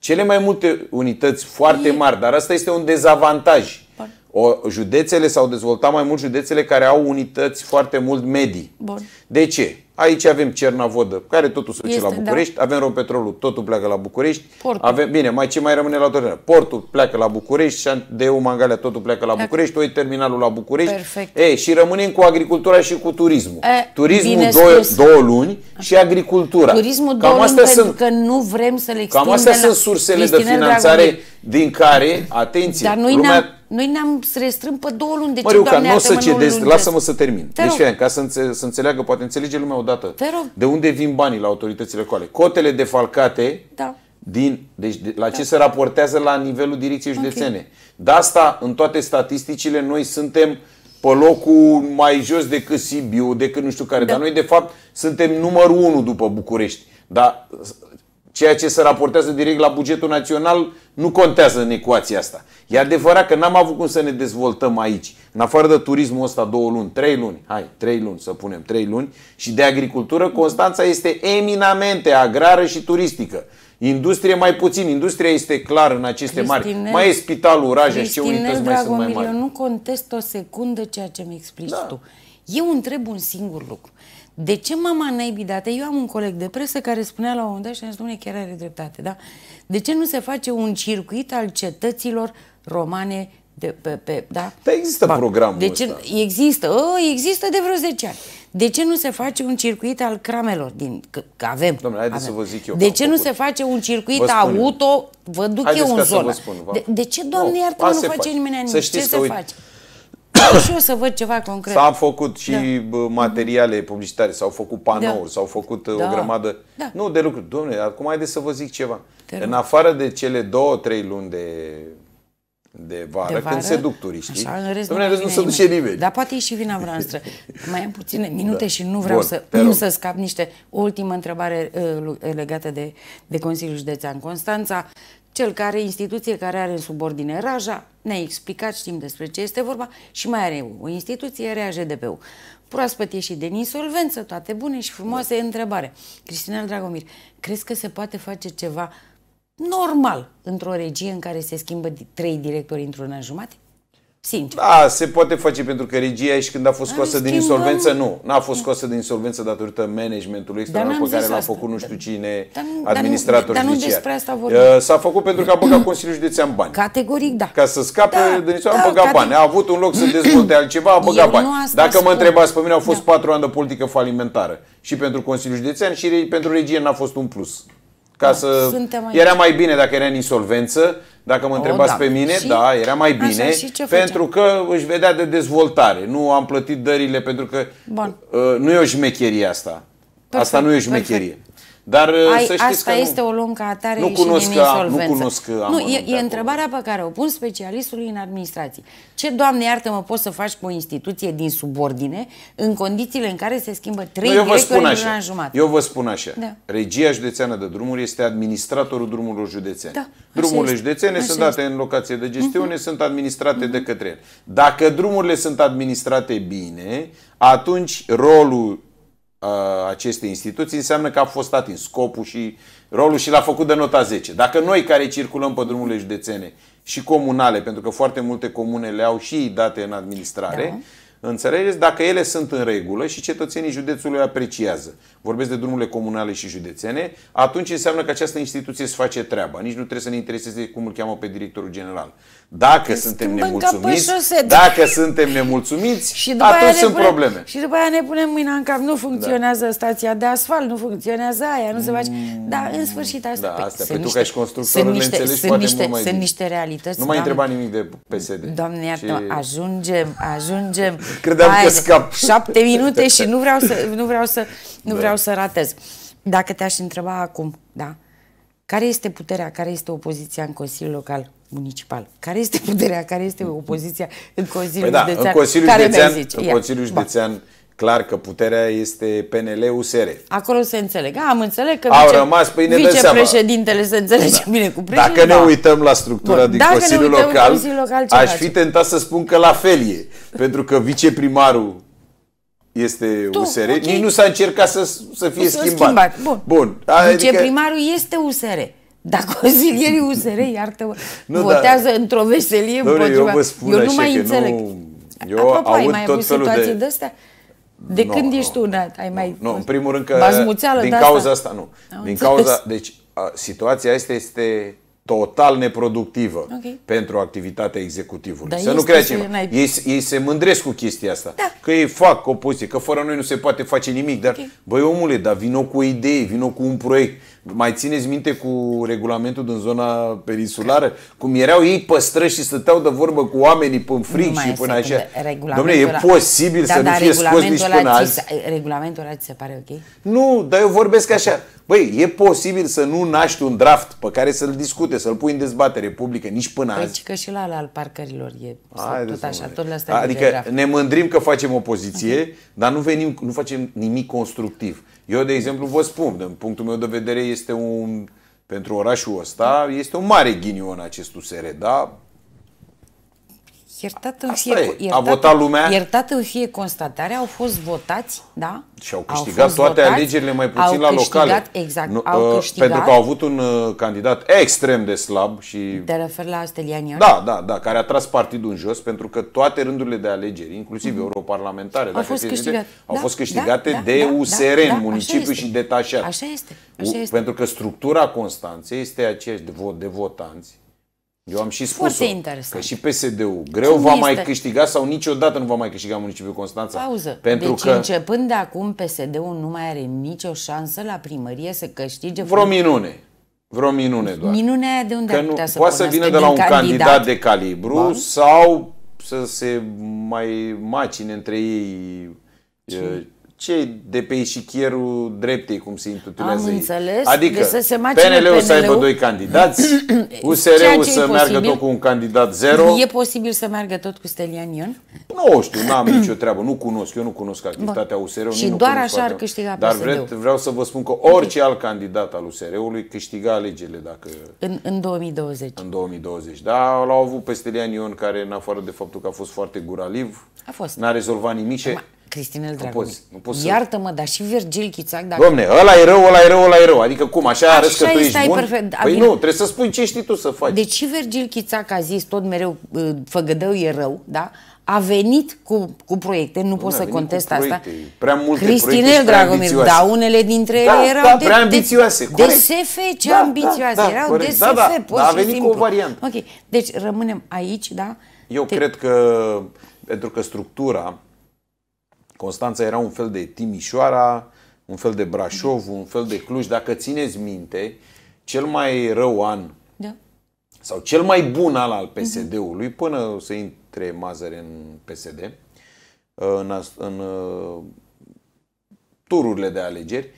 cele mai multe unități foarte mari, dar asta este un dezavantaj. O, județele s-au dezvoltat mai mult județele care au unități foarte mult medii. Bun. De ce? Aici avem Cernavodă, care totul se duce este, la da. București, da. avem Rompetrolul, totul pleacă la București. Portul. Avem, bine, mai ce mai rămâne la Dorina? Portul pleacă la București, de eu Mangalia totul pleacă la București, oi terminalul la București. Perfect. E, și rămânem cu agricultura și cu turismul. E, turismul două, două luni și agricultura. Turismul două luni pentru sunt, că nu vrem să le Cam astea la... sunt sursele Cristinel de finanțare Dragului. din care, atenție, Dar noi lumea noi ne-am restrâm pe două luni. De Măriuca, nu să cedez, lasă-mă să termin. Te deci, fie, ca să, înțe- să înțeleagă, poate înțelege lumea odată. Te rog. De unde vin banii la autoritățile coale? Cotele defalcate da. din, deci de, la da. ce se raportează la nivelul direcției județene. Okay. De asta, în toate statisticile, noi suntem pe locul mai jos decât Sibiu, decât nu știu care. Da. Dar noi, de fapt, suntem numărul unu după București. Dar Ceea ce se raportează direct la bugetul național nu contează în ecuația asta. E adevărat că n-am avut cum să ne dezvoltăm aici. În afară de turismul ăsta două luni, trei luni, hai, trei luni să punem, trei luni, și de agricultură, Constanța este eminamente agrară și turistică. Industrie mai puțin, industria este clar în aceste Cristine, mari. Mai e spitalul, Raja și ce unități mai sunt mai mari. eu nu contest o secundă ceea ce mi explici da. tu. Eu întreb un singur lucru. De ce mama naibii date? Eu am un coleg de presă care spunea la un moment dat și am zis, domnule, chiar are dreptate, da? De ce nu se face un circuit al cetăților romane de, pe, pe, da? Dar există Bac. programul de ce, ăsta. Există, o, ă, există de vreo 10 ani. De ce nu se face un circuit al cramelor? Din, că, că avem. Domnule, haideți avem. să vă zic eu. De ce nu se face un circuit vă auto? Vă duc haideți eu în zonă. Vă spun, vă... De, de ce, doamne, no, iartă, nu face, face nimeni nimic? Ce se face? vreau și eu să văd ceva concret. S-au făcut și da. materiale publicitare, s-au făcut da. panouri, da. s-au făcut uh, da. o grămadă. Da. Nu de lucruri. Domnule, acum haideți să vă zic ceva. Te în afară de cele două, trei luni de de vară, de vară, când se duc turiștii. domnule, nu, nu se duce nimeni. Dar poate e și vina voastră. Mai am puține da. minute da. și nu vreau Bun, să, nu să scap niște. O ultimă întrebare uh, legată de, de Consiliul Județean. Constanța, cel care, instituție care are în subordine Raja, ne-a explicat, știm despre ce este vorba și mai are o instituție, RAJDP-ul. Proaspăt și din insolvență, toate bune și frumoase, da. întrebare. Cristina Dragomir, crezi că se poate face ceva normal într-o regie în care se schimbă trei directori într-un an jumate? Sincer. Da, se poate face pentru că regia și când a fost scoasă din insolvență, nu. N-a fost scoasă din insolvență datorită managementului extraordinar pe care l-a făcut nu știu cine, dar, administrator dar nu, dar nu despre asta vorbim. Uh, s-a făcut pentru că a băgat da. Consiliul Județean bani. Categoric, da. Ca să scape da, din insolvență, da, a băgat categoric. bani. A avut un loc să dezvolte altceva, a băgat Eu bani. Dacă spun. mă întrebați pe mine, au fost da. patru ani de politică falimentară. Și pentru Consiliul Județean și pentru regie n-a fost un plus. Ca da, să... era mai bine dacă era în insolvență, dacă mă o, da. pe mine, și... da, era mai bine, Așa, pentru că își vedea de dezvoltare. Nu am plătit dările pentru că Bun. Uh, nu e o șmecherie asta. Perfect, asta nu e o șmecherie. Perfect. Dar uh, Ai, să știți asta că nu, este o luăm atare nu și cunosc, a, nu cunosc Nu, e, e întrebarea pe care o pun specialistului în administrație. Ce, Doamne, iartă-mă, poți să faci cu o instituție din subordine în condițiile în care se schimbă trei nu, directori în jumătate? Eu vă spun așa. Da. Regia județeană de drumuri este administratorul drumurilor județene. Da, drumurile este. județene așa sunt date este. în locație de gestiune, uh-huh. sunt administrate uh-huh. de mhm. către el. Dacă drumurile sunt administrate bine, atunci rolul aceste instituții, înseamnă că a fost atins scopul și rolul și l-a făcut de nota 10. Dacă noi care circulăm pe drumurile județene și comunale, pentru că foarte multe comune le au și date în administrare, da. înțelegeți, dacă ele sunt în regulă și cetățenii județului apreciază, vorbesc de drumurile comunale și județene, atunci înseamnă că această instituție își face treaba. Nici nu trebuie să ne intereseze cum îl cheamă pe directorul general dacă suntem nemulțumiți, dacă suntem nemulțumiți, și după atunci sunt punem, probleme. Și după aia ne punem mâina în cap, nu da. funcționează da. stația de asfalt, nu funcționează aia, nu se face. Dar mm. Da, în sfârșit asta. Da, astea, pe, pe că ca și constructor sunt niște, înțelegi sunt niște, mult mai Sunt niște realități. Nu mai întreba nimic de PSD. Doamne, iată, și... ajungem, ajungem. Credeam că scap. Șapte minute și nu vreau să, nu vreau să, nu da. vreau să ratez. Dacă te-aș întreba acum, da, care este puterea, care este opoziția în Consiliul Local? municipal. Care este puterea, care este opoziția în Consiliul păi da, Județean? În Consiliul care Județean, În Consiliul Județean clar că puterea este PNL-USR. Acolo se înțeleg. A, am înțeles că Au vice, rămas, păi ne vicepreședintele se înțelege da. bine cu președintele. Dacă ne uităm la structura Bun. din Dacă Consiliul Local, Consiliul Local aș face? fi tentat să spun că la fel e. Pentru că viceprimarul este tu, USR, okay. nici nu s-a încercat să, să fie schimbat. schimbat. Bun. Bun. Adică- viceprimarul este USR. Dar consilierii USR, iartă mă nu, votează da. într-o veselie Doamne, împotriva... Eu, vă spun eu nu mai înțeleg. Nu... Eu Apropo, aud ai mai tot avut situații de, astea? De no, când no, ești tu nat? Ai mai... Nu, no, în primul rând că din cauza asta, asta nu. Am din înțeles. cauza, deci a, situația asta este total neproductivă okay. pentru activitatea executivului. Dar să nu ceva. Ei, ei se mândresc cu chestia asta. Da. Că ei fac opoziție, că fără noi nu se poate face nimic. Dar, okay. băi omule, dar vină cu idee, vină cu un proiect. Mai țineți minte cu regulamentul din zona peninsulară? Cum erau ei păstrăși și stăteau de vorbă cu oamenii până frig și până așa. Domnule, e posibil da, să da, nu fie scos nici până azi. Regulamentul ăla ți se pare ok? Nu, dar eu vorbesc așa. Băi, e posibil să nu naști un draft pe care să-l discute, să-l pui în dezbatere publică, nici până păi, azi. că și la al parcărilor e tot așa, tot la asta Adică ne mândrim că facem opoziție, dar nu, venim, nu facem nimic constructiv. Eu, de exemplu, vă spun, din punctul meu de vedere, este un, pentru orașul ăsta, este un mare ghinion acest USR, da? Iertată fie, iertată, a votat lumea. Iertată fie constatarea, au fost votați, da? Și au câștigat au toate votați, alegerile, mai puțin au la locale. Exact, nu, au uh, câștigat. Pentru că au avut un uh, candidat extrem de slab și... Te refer la Stelian Ion? Da, da, da, care a tras partidul în jos, pentru că toate rândurile de alegeri, inclusiv mm-hmm. europarlamentare, au, fost, câștigat, da, au fost da, câștigate da, de da, USR da, da, municipiu și detașat. Așa este, așa este. Pentru că structura Constanței este aceeași de, de votanți eu am și spus că și PSD-ul greu Cine va este? mai câștiga sau niciodată nu va mai câștiga municipiul Constanța. Pauză. Pentru deci că începând de acum PSD-ul nu mai are nicio șansă la primărie să câștige vreo minune. Vreo minune doar. Minunea de unde că ar putea să Poate să vină de la un candidat, candidat de calibru ba? sau să se mai macine între ei. Ce? Uh, ce de pe ișichierul dreptei, cum se intitulează Am ei. înțeles. Adică să se PNL-ul, PNL-ul să aibă doi candidați, USR-ul să meargă tot cu un candidat zero. E posibil să meargă tot cu Stelian Ion? Nu știu, n-am nicio treabă, nu cunosc, eu nu cunosc activitatea Bun. USR-ului. Și nu doar nu așa ar câștiga Dar vreau, vreau să vă spun că orice alt candidat al USR-ului câștiga alegerile dacă... În, în 2020. În 2020, da, l-au avut pe Stelian Ion, care în afară de faptul că a fost foarte guraliv, a fost. n-a rezolvat nimic și... Cristinel Dragomiu. Nu poți să... Iartă-mă, dar și Virgil Chițac... Dacă... Domne, ăla e rău, ăla e rău, ăla e rău. Adică cum, așa, așa arăți că tu ești bun? Perfect. Păi nu, trebuie să spui ce știi tu să faci. Deci și Virgil Chițac a zis tot mereu, făgădău e rău, da? A venit cu, cu proiecte, nu pot să contest asta. Prea multe Cristinel Dragomir, da, unele dintre ele da, da erau da, de, prea ambițioase, de, de SF, ce da, da ambițioase, da, da, erau corect. de SF, da, da, pur da, a venit simplu. cu o variantă. Ok, deci rămânem aici, da? Eu Te... cred că, pentru că structura Constanța era un fel de Timișoara, un fel de Brașov, un fel de Cluj. Dacă țineți minte, cel mai rău an da. sau cel mai bun al al PSD-ului, până să intre Mazăre în PSD, în, în uh, tururile de alegeri,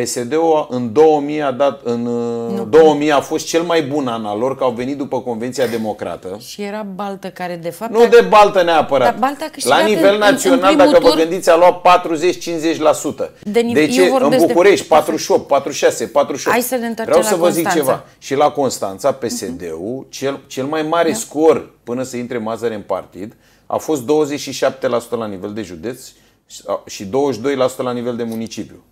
PSD-ul în 2000 a dat în uh, nu, 2000 a fost cel mai bun an al lor că au venit după Convenția Democrată. Și era Baltă care de fapt Nu de Baltă neapărat. Dar Baltă La nivel în, național în dacă tur... vă gândiți a luat 40-50%. De, nive... Deci ce în București de... 48, 46, 48. Hai să ne Vreau la să vă Constanța. zic ceva. Și la Constanța PSD-ul uh-huh. Mhm. cel, cel mai mare da. scor până să intre Mazăre în partid a fost 27% la nivel de județ și 22% la nivel de municipiu.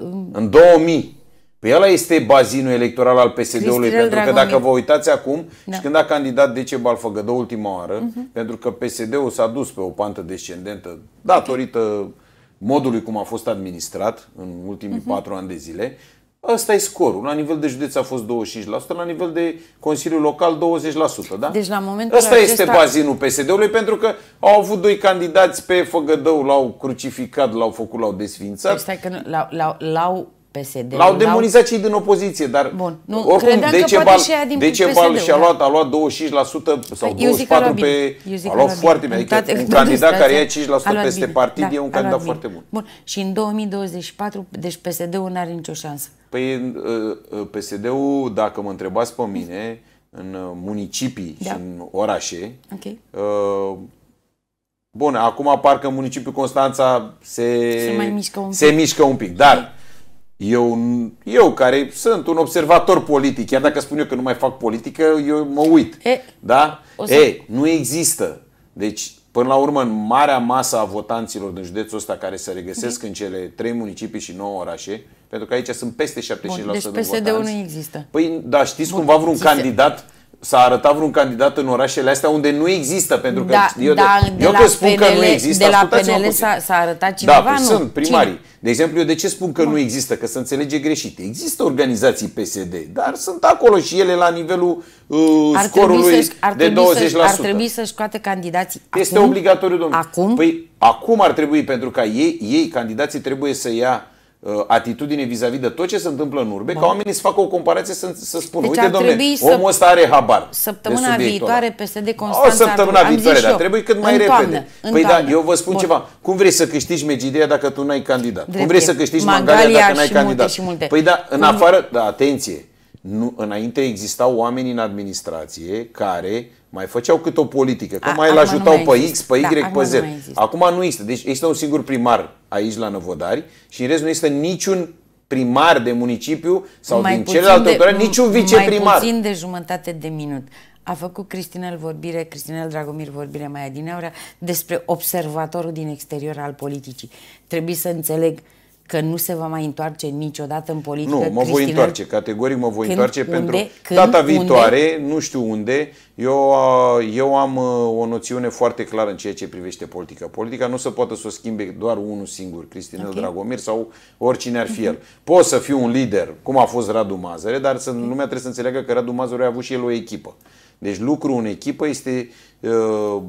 Um, în 2000. Păi ăla este bazinul electoral al PSD-ului, pentru Dragomir. că dacă vă uitați acum, da. și când a candidat Dece Balfăgădă ultima oară, uh-huh. pentru că PSD-ul s-a dus pe o pantă descendentă datorită modului cum a fost administrat în ultimii uh-huh. patru ani de zile, Ăsta e scorul. La nivel de județ a fost 25%, la nivel de Consiliul Local 20%. Da? Deci la momentul Ăsta acesta... este bazinul PSD-ului pentru că au avut doi candidați pe Făgădău, l-au crucificat, l-au făcut, l-au desfințat. Deci stai că l-au, l-au PSD. L-au demonizat cei din opoziție, dar Bun. Nu, oricum val, și din Decebal și-a da. luat, a luat 25% sau 24% pe... A luat foarte bine. Adică un candidat care ia 5% peste partid da, e un candidat foarte bun. Bun. Și în 2024, deci PSD-ul nu are nicio șansă. Păi uh, uh, PSD-ul, dacă mă întrebați pe mine, în uh, municipii da. și în orașe. Okay. Bun, acum parcă municipiul Constanța se, se, mișcă, un se pic. mișcă un pic, dar eu, eu care sunt un observator politic, chiar dacă spun eu că nu mai fac politică, eu mă uit. E, da? Să... E, nu există. Deci, până la urmă, în marea masă a votanților din județul ăsta care se regăsesc Bun. în cele trei municipii și nouă orașe, pentru că aici sunt peste 75% Bun, deci PSD-ul nu există. Păi, da, știți Bun, cumva vreun zise... candidat S-a arătat vreun candidat în orașele astea unde nu există, pentru că da, eu, da, de, de eu că spun PNL, că nu există, De la PNL s-a, arătat da, cineva, da, nu? sunt primarii. Cine? De exemplu, eu de ce spun că Bun. nu există? Că se înțelege greșit. Există organizații PSD, dar sunt acolo și ele la nivelul uh, scorului de 20%. Ar trebui să-și scoate candidații Este acum? obligatoriu, domnule. Acum? Păi acum ar trebui, pentru că ei, ei candidații trebuie să ia Uh, atitudine vis-a-vis de tot ce se întâmplă în urbe, Bun. Da. ca oamenii să facă o comparație să, să spună, deci uite domnule, omul ăsta are habar. Săptămâna viitoare PSD Constanța. O săptămâna am viitoare, dar trebuie cât mai toamnă, repede. Păi da, toamnă. da, eu vă spun Bun. ceva. Cum vrei să câștigi Megidea dacă tu n-ai candidat? Drept Cum vrei să câștigi Mangalia, Mangalia dacă n-ai candidat? Multe și multe. Păi da, în Cum... afară, da, atenție, nu, înainte existau oameni în administrație care mai făceau cât o politică, că A, mai îl ajutau mai pe X, pe Y, da, pe Z. Nu acum nu există. Deci există un singur primar aici la Năvodari și în rest nu există niciun primar de municipiu sau mai din celelalte autorități, niciun viceprimar. Mai puțin de jumătate de minut. A făcut Cristinel vorbire, Cristinel Dragomir vorbire mai adineaurea despre observatorul din exterior al politicii. Trebuie să înțeleg că nu se va mai întoarce niciodată în politică. Nu, mă Cristina, voi întoarce, categoric mă voi când, întoarce unde, pentru când, data viitoare, unde? nu știu unde. Eu, uh, eu am uh, o noțiune foarte clară în ceea ce privește politica. Politica nu se poate să o schimbe doar unul singur, Cristinel okay. Dragomir sau oricine ar fi el. Poți să fii un lider, cum a fost Radu Mazăre, dar să, lumea trebuie să înțeleagă că Radu Mazăre a avut și el o echipă. Deci lucrul în echipă este uh,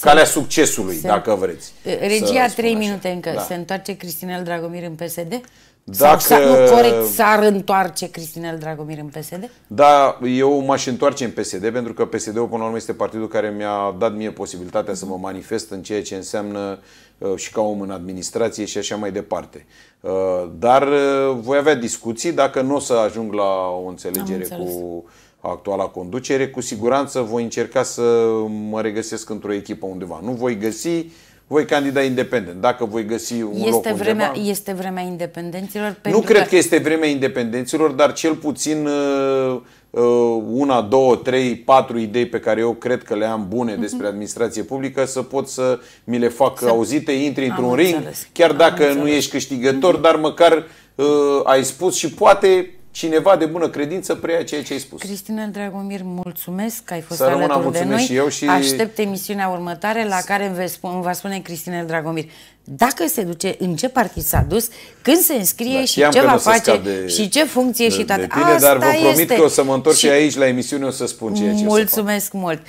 calea succesului, se... dacă vreți. Regia, trei minute așa. încă. Da. Se întoarce Cristinel Dragomir în PSD? Dacă... Sau, nu, corect, s-ar întoarce Cristinel Dragomir în PSD? Da, eu m-aș întoarce în PSD, pentru că PSD-ul, până la urmă, este partidul care mi-a dat mie posibilitatea să mă manifest în ceea ce înseamnă uh, și ca om în administrație și așa mai departe. Uh, dar uh, voi avea discuții dacă nu o să ajung la o înțelegere cu actuala conducere, cu siguranță voi încerca să mă regăsesc într-o echipă undeva. Nu voi găsi, voi candida independent. Dacă voi găsi un este loc vremea, undeva... Este vremea independenților? Nu că... cred că este vremea independenților, dar cel puțin uh, uh, una, două, trei, patru idei pe care eu cred că le am bune mhm. despre administrație publică să pot să mi le fac să... auzite, intri într-un ring, chiar am dacă înțeles. nu ești câștigător, mhm. dar măcar uh, ai spus și poate cineva de bună credință preia ceea ce ai spus. Cristina Dragomir, mulțumesc că ai fost Să alături rămâna, de noi. Și eu și... Aștept emisiunea următoare la care îmi, spune, va spune Cristina Dragomir dacă se duce, în ce partid s-a dus, când se înscrie da, și ce va face de, și ce funcție de, și toate. Asta dar vă promit este. că o să mă întorc și, și aici la emisiune o să spun ceea ce Mulțumesc mult!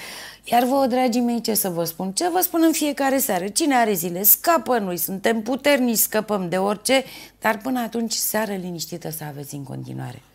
Iar vă, dragii mei, ce să vă spun? Ce vă spun în fiecare seară? Cine are zile? Scapă noi, suntem puternici, scăpăm de orice, dar până atunci, seară liniștită să aveți în continuare.